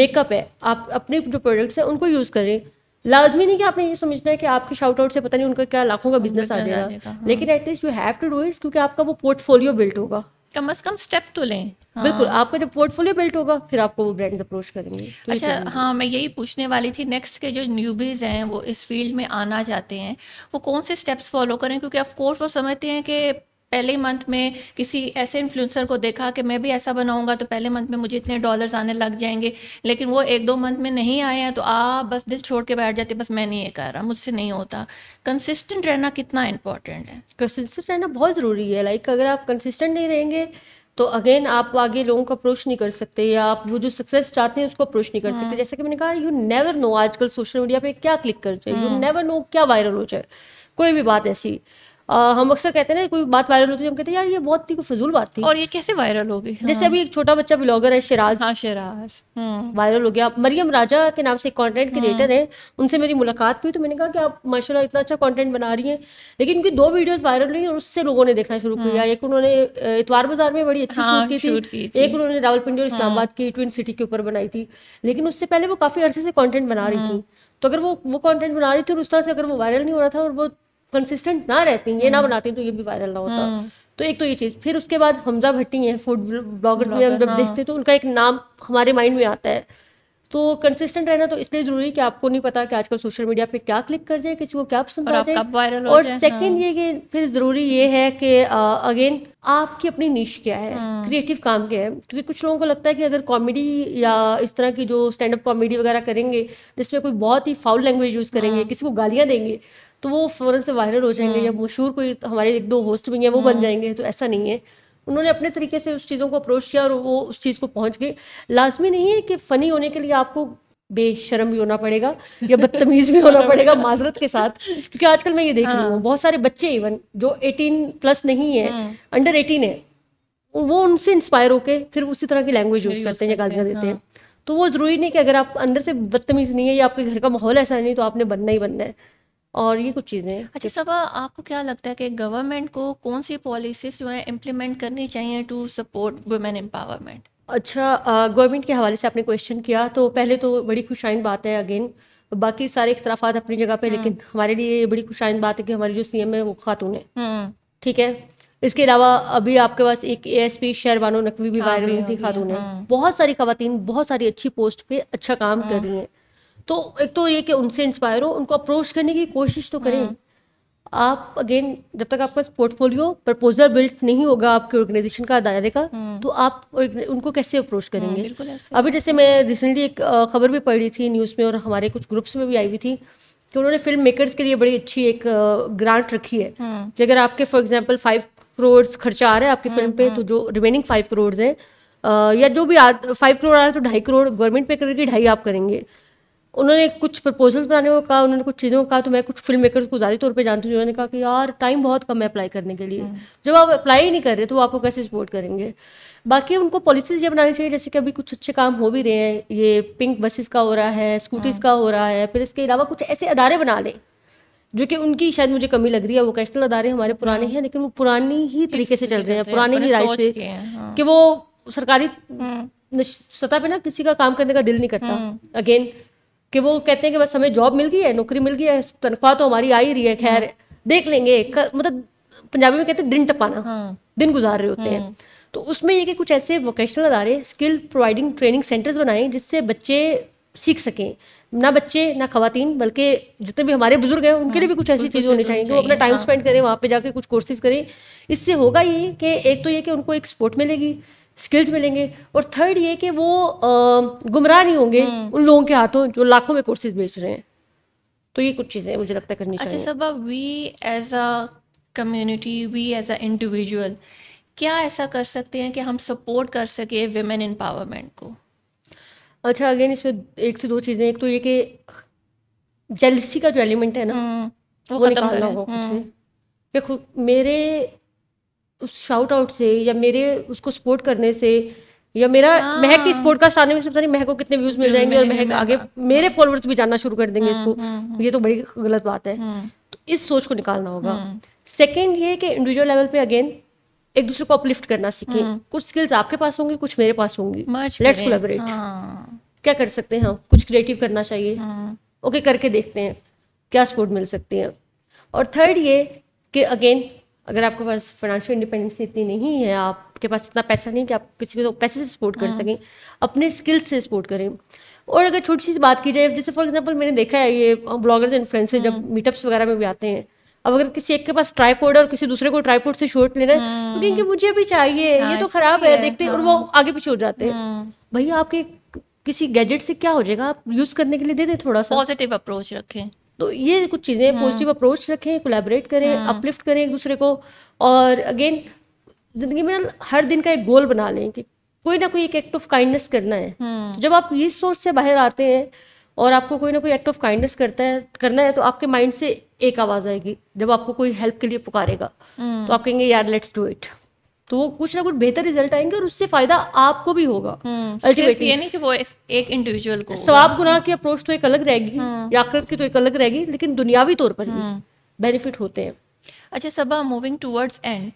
मेकअप हाँ। है आप अपने जो प्रोडक्ट्स हैं उनको यूज करें लाजमी नहीं कि आपने ये समझना है कि आपके शाउट आउट से पता नहीं उनका क्या लाखों का बिजनेस आ जाएगा लेकिन at least you have to do it क्योंकि आपका वो पोर्टफोलियो बिल्ट होगा कम अज कम स्टेप तो लें हाँ। बिल्कुल आपका जब पोर्टफोलियो बिल्ट होगा फिर आपको वो ब्रांड्स अप्रोच करेंगे तो अच्छा हाँ मैं यही पूछने वाली थी नेक्स्ट के जो न्यूबीज हैं वो इस फील्ड में आना चाहते हैं वो कौन से स्टेप्स फॉलो करें क्योंकि ऑफ कोर्स वो समझते हैं कि पहले मंथ में किसी ऐसे इन्फ्लुएंसर को देखा कि मैं भी ऐसा बनाऊंगा तो पहले मंथ में मुझे इतने डॉलर्स आने लग जाएंगे लेकिन वो एक दो मंथ में नहीं आए हैं तो आ बस दिल छोड़ के बैठ जाते बस मैं नहीं ये कर रहा मुझसे नहीं होता कंसिस्टेंट रहना कितना इंपॉर्टेंट है कंसिस्टेंट रहना बहुत ज़रूरी है लाइक अगर आप कंसिस्टेंट नहीं रहेंगे तो अगेन आप आगे लोगों को अप्रोच नहीं कर सकते या आप वो जो सक्सेस चाहते हैं उसको अप्रोच नहीं कर सकते हाँ। जैसे कि मैंने कहा यू नेवर नो आजकल सोशल मीडिया पे क्या क्लिक कर जाए यू नेवर नो क्या वायरल हो जाए कोई भी बात ऐसी आ, हम अक्सर कहते हैं ना कोई बात वायरल होती है हम कहते हैं यार ये बहुत ही फजूल बात थी और ये कैसे वायरल हो गई जैसे हाँ। अभी एक छोटा बच्चा ब्लॉगर है शिराज हाँ शिराज वायरल हम्म। हो गया मरियम राजा के नाम से एक कॉन्टेंट क्रिएटर हाँ। है उनसे मेरी मुलाकात हुई तो मैंने कहा कि आप माशाल्लाह इतना अच्छा कॉन्टेंट बना रही है लेकिन उनकी दो वीडियोस वायरल हुई और उससे लोगों ने देखना शुरू किया हाँ। एक उन्होंने इतवार बाजार में बड़ी अच्छी शूट की थी एक उन्होंने रावलपिंडी और इस्लामाबाद की ट्विन सिटी के ऊपर बनाई थी लेकिन उससे पहले वो काफ़ी अरसे से कॉन्टेंट बना रही थी तो अगर वो वो कंटेंट बना रही थी और उस तरह से अगर वो वायरल नहीं हो रहा था और वो कंसिस्टेंट ना रहती ये ना हम्म। बनाती तो ये भी वायरल ना होता हम्म। तो एक तो ये चीज़ फिर उसके बाद हमजा भट्टी है फूड ब्लॉगर्स में हम जब हाँ। देखते तो उनका एक नाम हमारे माइंड में आता है तो कंसिस्टेंट रहना तो इसलिए जरूरी कि आपको नहीं पता कि आजकल सोशल मीडिया पे क्या क्लिक कर जाए किसी को क्या पसंद आ जाए और सेकंड हाँ। ये कि फिर जरूरी ये है कि अगेन आपकी अपनी निश क्या है हाँ। क्रिएटिव काम क्या है क्योंकि कुछ लोगों को लगता है कि अगर कॉमेडी या इस तरह की जो स्टैंड अप कॉमेडी वगैरह करेंगे जिसमें कोई बहुत ही फाउल लैंग्वेज यूज करेंगे हाँ। किसी को गालियां देंगे तो वो फ़ौरन से वायरल हो जाएंगे या मशहूर हम्म। कोई हमारे एक दो होस्ट भी हैं वो बन हम्म। जाएंगे तो ऐसा नहीं है उन्होंने अपने तरीके से उस चीज़ों को अप्रोच किया और वो उस चीज़ को पहुंच गए लाजमी नहीं है कि फ़नी होने के लिए आपको बेशरम भी होना पड़ेगा या बदतमीज भी होना (laughs) पड़ेगा माजरत के साथ क्योंकि आजकल मैं ये देख रही हूँ हाँ। बहुत सारे बच्चे इवन जो एटीन प्लस नहीं है अंडर एटीन है वो उनसे इंस्पायर होकर फिर उसी तरह की लैंग्वेज यूज करते हैं या गालियाँ देते हैं हाँ। तो वो ज़रूरी नहीं कि अगर आप अंदर से बदतमीज नहीं है या आपके घर का माहौल ऐसा नहीं तो आपने बनना ही बनना है और ये कुछ चीज़ें अच्छा सबा आपको क्या लगता है कि गवर्नमेंट को कौन सी पॉलिसीज़ जो है इम्प्लीमेंट करनी चाहिए टू सपोर्ट वुमेन एम्पावरमेंट अच्छा गवर्नमेंट के हवाले से आपने क्वेश्चन किया तो पहले तो बड़ी खुशाइन बात है अगेन बाकी सारे इख्तराफा अपनी जगह पे लेकिन हम्म। हमारे लिए बड़ी खुशाइन बात है कि हमारी जो सीएम है वो खातून है हम्म। ठीक है इसके अलावा अभी आपके पास एक A S P Sherbano Naqvi भी वायरल हाँ, हुई थी खातून है हाँ। बहुत सारी खातन बहुत सारी अच्छी पोस्ट पे अच्छा काम हाँ। कर रही है तो एक तो ये कि उनसे इंस्पायर हो उनको अप्रोच करने की कोशिश तो करें हाँ। आप अगेन जब तक आपका पोर्टफोलियो प्रपोजल बिल्ट नहीं होगा आपके ऑर्गेनाइजेशन का दायरे का हाँ। तो आप उनको कैसे अप्रोच हाँ, करेंगे अभी जैसे मैं रिसेंटली एक खबर भी रही थी न्यूज़ में और हमारे कुछ ग्रुप्स में भी आई हुई थी कि उन्होंने फिल्म मेकर्स के लिए बड़ी अच्छी एक ग्रांट रखी है कि अगर आपके फॉर एग्जाम्पल फाइव करोड़ खर्चा आ रहा है आपकी फिल्म पे तो जो रिमेनिंग फाइव करोड़ है या जो भी फाइव करोड़ आ रहा है तो ढाई करोड़ गवर्नमेंट पे करेगी ढाई आप करेंगे उन्होंने कुछ प्रपोजल्स बनाने को कहा उन्होंने कुछ चीज़ों को कहा तो मैं कुछ फिल्म मेकर्स को ज़्यादा तौर पे जानती हूँ उन्होंने कहा कि यार टाइम बहुत कम है अप्लाई करने के लिए हम्म। जब आप अप्लाई ही नहीं कर रहे तो आपको कैसे सपोर्ट करेंगे बाकी उनको पॉलिसीज ये बनानी चाहिए जैसे कि अभी कुछ अच्छे काम हो भी रहे हैं ये पिंक बसेस का हो रहा है स्कूटीज़ हाँ। का हो रहा है फिर इसके अलावा कुछ ऐसे अदारे बना लें जो कि उनकी शायद मुझे कमी लग रही है वोकेशनल अदारे हमारे पुराने हाँ। हैं लेकिन वो पुरानी ही तरीके से चल रहे हैं पुरानी ही राय से हाँ। कि वो सरकारी सतह पे ना किसी का काम करने का दिल नहीं करता अगेन कि वो कहते हैं कि बस हमें जॉब मिल गई है नौकरी मिल गई है तनख्वाह तो हमारी आ ही रही है खैर हम्म। देख लेंगे कर, मतलब पंजाबी में कहते हैं दिन टपाना हाँ। दिन गुजार रहे होते हैं हम्म। तो उसमें ये कि कुछ ऐसे वोकेशनल अदारे स्किल प्रोवाइडिंग ट्रेनिंग सेंटर्स बनाएं जिससे बच्चे सीख सकें ना बच्चे ना खातन बल्कि जितने भी हमारे बुजुर्ग हैं उनके लिए भी हाँ, कुछ ऐसी चीज़ें होनी चाहिए वो अपना टाइम स्पेंड हाँ। करें वहाँ पे जाके कुछ कोर्सेज करें इससे होगा ये कि एक तो ये कि उनको एक सपोर्ट मिलेगी स्किल्स मिलेंगे और थर्ड ये कि वो गुमराह नहीं होंगे हम्म। उन लोगों के हाथों जो लाखों में कोर्सेज बेच रहे हैं तो ये कुछ चीज़ें मुझे लगता है करनी अच्छा, चाहिए सब we as a community we as a individual क्या ऐसा कर सकते हैं कि हम सपोर्ट कर सके वेमेन एम्पावरमेंट को अच्छा अगेन इसमें एक से दो चीज़ें एक तो ये कि जेलसी का जो एलिमेंट है ना हम्म, वो, वो निकालना होगा खुद हम्म। से मेरे उस शाउट आउट से या मेरे उसको सपोर्ट करने से या मेरा हाँ। महक की स्पोर्ट का आने में पता नहीं महक को कितने व्यूज मिल जाएंगे और महक आगे मेरे फॉलोअर्स भी जानना शुरू कर देंगे हम्म, इसको हम्म, हम्म। ये तो बड़ी गलत बात है तो इस सोच को निकालना होगा सेकेंड ये कि इंडिविजुअल लेवल पे अगेन एक दूसरे को अपलिफ्ट करना सीखे कुछ स्किल्स आपके पास होंगी कुछ मेरे पास होंगी लेट्स कोलेबोरेट हाँ। क्या कर सकते हैं हम कुछ क्रिएटिव करना चाहिए ओके करके देखते हैं क्या सपोर्ट मिल सकती है और थर्ड ये कि अगेन अगर आपके पास फाइनेंशियल इंडिपेंडेंस इतनी नहीं है आपके पास इतना पैसा नहीं कि आप किसी को तो पैसे से सपोर्ट कर हाँ। सकें अपने स्किल्स से सपोर्ट करें और अगर छोटी सी बात की जाए जैसे फॉर एग्जांपल मैंने देखा है ये ब्लॉगर्स इन्फ्लुएंसर जब मीटअप्स हाँ। वगैरह में भी आते हैं अब अगर किसी एक के पास ट्राईपोर्ड और किसी दूसरे को ट्राईपोर्ड से शॉट लेना है तो हाँ। क्योंकि मुझे भी चाहिए ये तो खराब है देखते हैं और वो आगे पीछे हो जाते हैं भैया आपके किसी गैजेट से क्या हो जाएगा आप यूज करने के लिए दे दें थोड़ा सा पॉजिटिव अप्रोच रखें तो ये कुछ चीज़ें पॉजिटिव हाँ। अप्रोच रखें कोलैबोरेट करें अपलिफ्ट हाँ। करें एक दूसरे को और अगेन ज़िंदगी में हर दिन का एक गोल बना लें कि कोई ना कोई एक एक्ट ऑफ काइंडनेस करना है हाँ। तो जब आप इस सोच से बाहर आते हैं और आपको कोई ना कोई एक्ट ऑफ काइंडनेस करता है करना है तो आपके माइंड से एक आवाज़ आएगी जब आपको कोई हेल्प के लिए पुकारेगा तो आप कहेंगे यार लेट्स डू इट तो वो कुछ ना कुछ बेहतर रिजल्ट आएंगे और उससे फायदा आपको भी होगा अल्टीमेटली हम्म, ये नहीं कि वो एक इंडिविजुअल को सवाब गुनाह की अप्रोच तो एक अलग रहेगी हम्म। याकृत की तो एक अलग रहेगी लेकिन दुनियावी तौर पर भी बेनिफिट हम्म। होते हैं अच्छा सबा मूविंग टूवर्ड्स एंड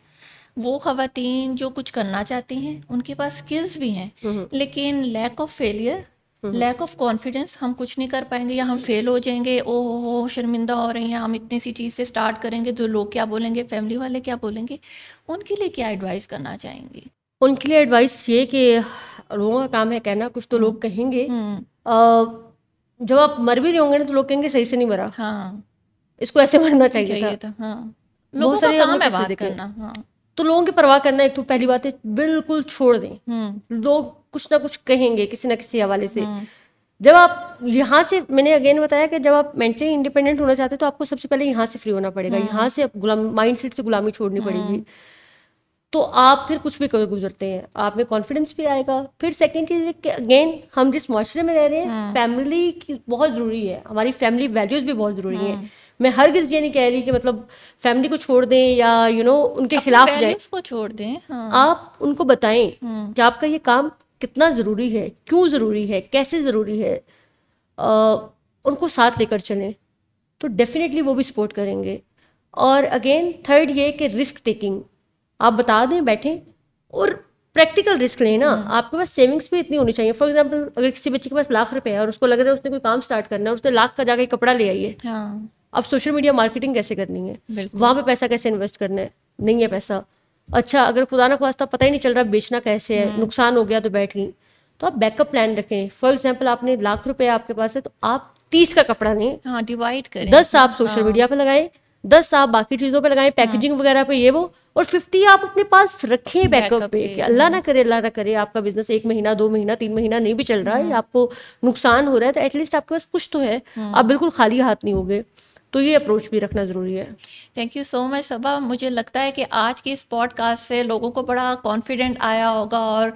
वो खातन जो कुछ करना चाहती हैं उनके पास स्किल्स भी हैं लेकिन lack of failure lack of confidence हम कुछ नहीं कर पाएंगे या हम फेल हो जाएंगे ओ हो शर्मिंदा हो रही हैं हम इतनी सी चीज़ से स्टार्ट करेंगे तो लोग क्या बोलेंगे फैमिली वाले क्या बोलेंगे उनके लिए क्या एडवाइस करना चाहेंगे उनके लिए एडवाइस ये कि लोगों का काम है कहना कुछ तो हम्म। लोग कहेंगे हम्म। जब आप मर भी रहे होंगे ना तो लोग कहेंगे सही से नहीं मरा हाँ इसको ऐसे मरना चाहिए, चाहिए था, था हाँ। लोगों का काम है बात करना हाँ। तो लोगों की परवाह करना एक तो पहली बात है बिल्कुल छोड़ दें हम्म। लोग कुछ ना कुछ कहेंगे किसी ना किसी हवाले से हम्म। जब आप यहाँ से मैंने अगेन बताया कि जब आप मेंटली इंडिपेंडेंट होना चाहते हो तो आपको सबसे पहले यहाँ से फ्री होना पड़ेगा हम्म। यहाँ से गुलाम माइंड सेट से गुलामी छोड़नी हम्म। पड़ेगी तो आप फिर कुछ भी गुजरते हैं आप में कॉन्फिडेंस भी आएगा फिर सेकेंड चीज़ कि अगेन हम जिस माशरे में रह रहे हैं फैमिली की बहुत ज़रूरी है हमारी फैमिली वैल्यूज़ भी बहुत ज़रूरी है मैं हर किस ये नहीं कह रही कि मतलब फैमिली को छोड़ दें या यू you नो know, उनके खिलाफ जाए को छोड़ दें हाँ। आप उनको बताएं कि आपका ये काम कितना ज़रूरी है क्यों ज़रूरी है कैसे ज़रूरी है आ, उनको साथ लेकर चलें तो डेफिनेटली वो भी सपोर्ट करेंगे और अगेन थर्ड ये कि रिस्क टेकिंग आप बता दें बैठें और प्रैक्टिकल रिस्क लें ना हम्म। आपके पास सेविंग्स भी इतनी होनी चाहिए फॉर एग्जांपल अगर किसी बच्चे के पास लाख रुपए है और उसको लग रहा है उसने कोई काम स्टार्ट करना है उसने लाख का जाकर कपड़ा ले आई है हाँ। अब सोशल मीडिया मार्केटिंग कैसे करनी है वहाँ पे पैसा कैसे इन्वेस्ट करना है नहीं है पैसा अच्छा अगर खुदा ना खास्ता पता ही नहीं चल रहा बेचना कैसे है हम्म। नुकसान हो गया तो बैठ गई तो आप बैकअप प्लान रखें फॉर एग्जाम्पल आपने लाख रुपए आपके पास है तो आप तीस का कपड़ा लें डिवाइड हाँ, करें दस आप सोशल मीडिया हाँ। पे लगाएं दस आप बाकी चीजों पे लगाएं पैकेजिंग हाँ। वगैरह पे ये वो और फिफ्टी आप अपने पास रखें बैकअप पे, कि अल्लाह ना हाँ। करे अल्लाह ना करे आपका बिजनेस एक महीना दो महीना तीन महीना नहीं भी चल रहा है आपको नुकसान हो रहा है तो एटलीस्ट आपके पास कुछ तो है आप बिल्कुल खाली हाथ नहीं हो गए तो ये अप्रोच भी रखना ज़रूरी है thank you so much Saba मुझे लगता है कि आज की इस पॉडकास्ट से लोगों को बड़ा कॉन्फिडेंट आया होगा और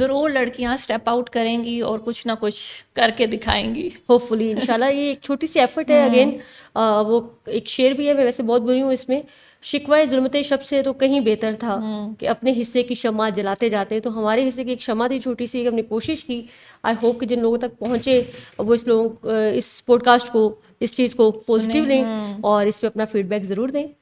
ज़रूर लड़कियां स्टेप आउट करेंगी और कुछ ना कुछ करके दिखाएंगी होपफुली इंशाल्लाह ये एक छोटी सी एफर्ट है हम्म। अगेन वो एक शेयर भी है मैं वैसे बहुत बुरी हूँ इसमें शिकवाए जुलमते शब्द से तो कहीं बेहतर था हम्म। कि अपने हिस्से की क्षमा जलाते जाते तो हमारे हिस्से की एक क्षमा थी छोटी सी हमने कोशिश की आई होप कि जिन लोगों तक पहुंचे वो इस लोगों इस पॉडकास्ट को इस चीज़ को पॉजिटिव लें हम्म। और इस पर अपना फीडबैक ज़रूर दें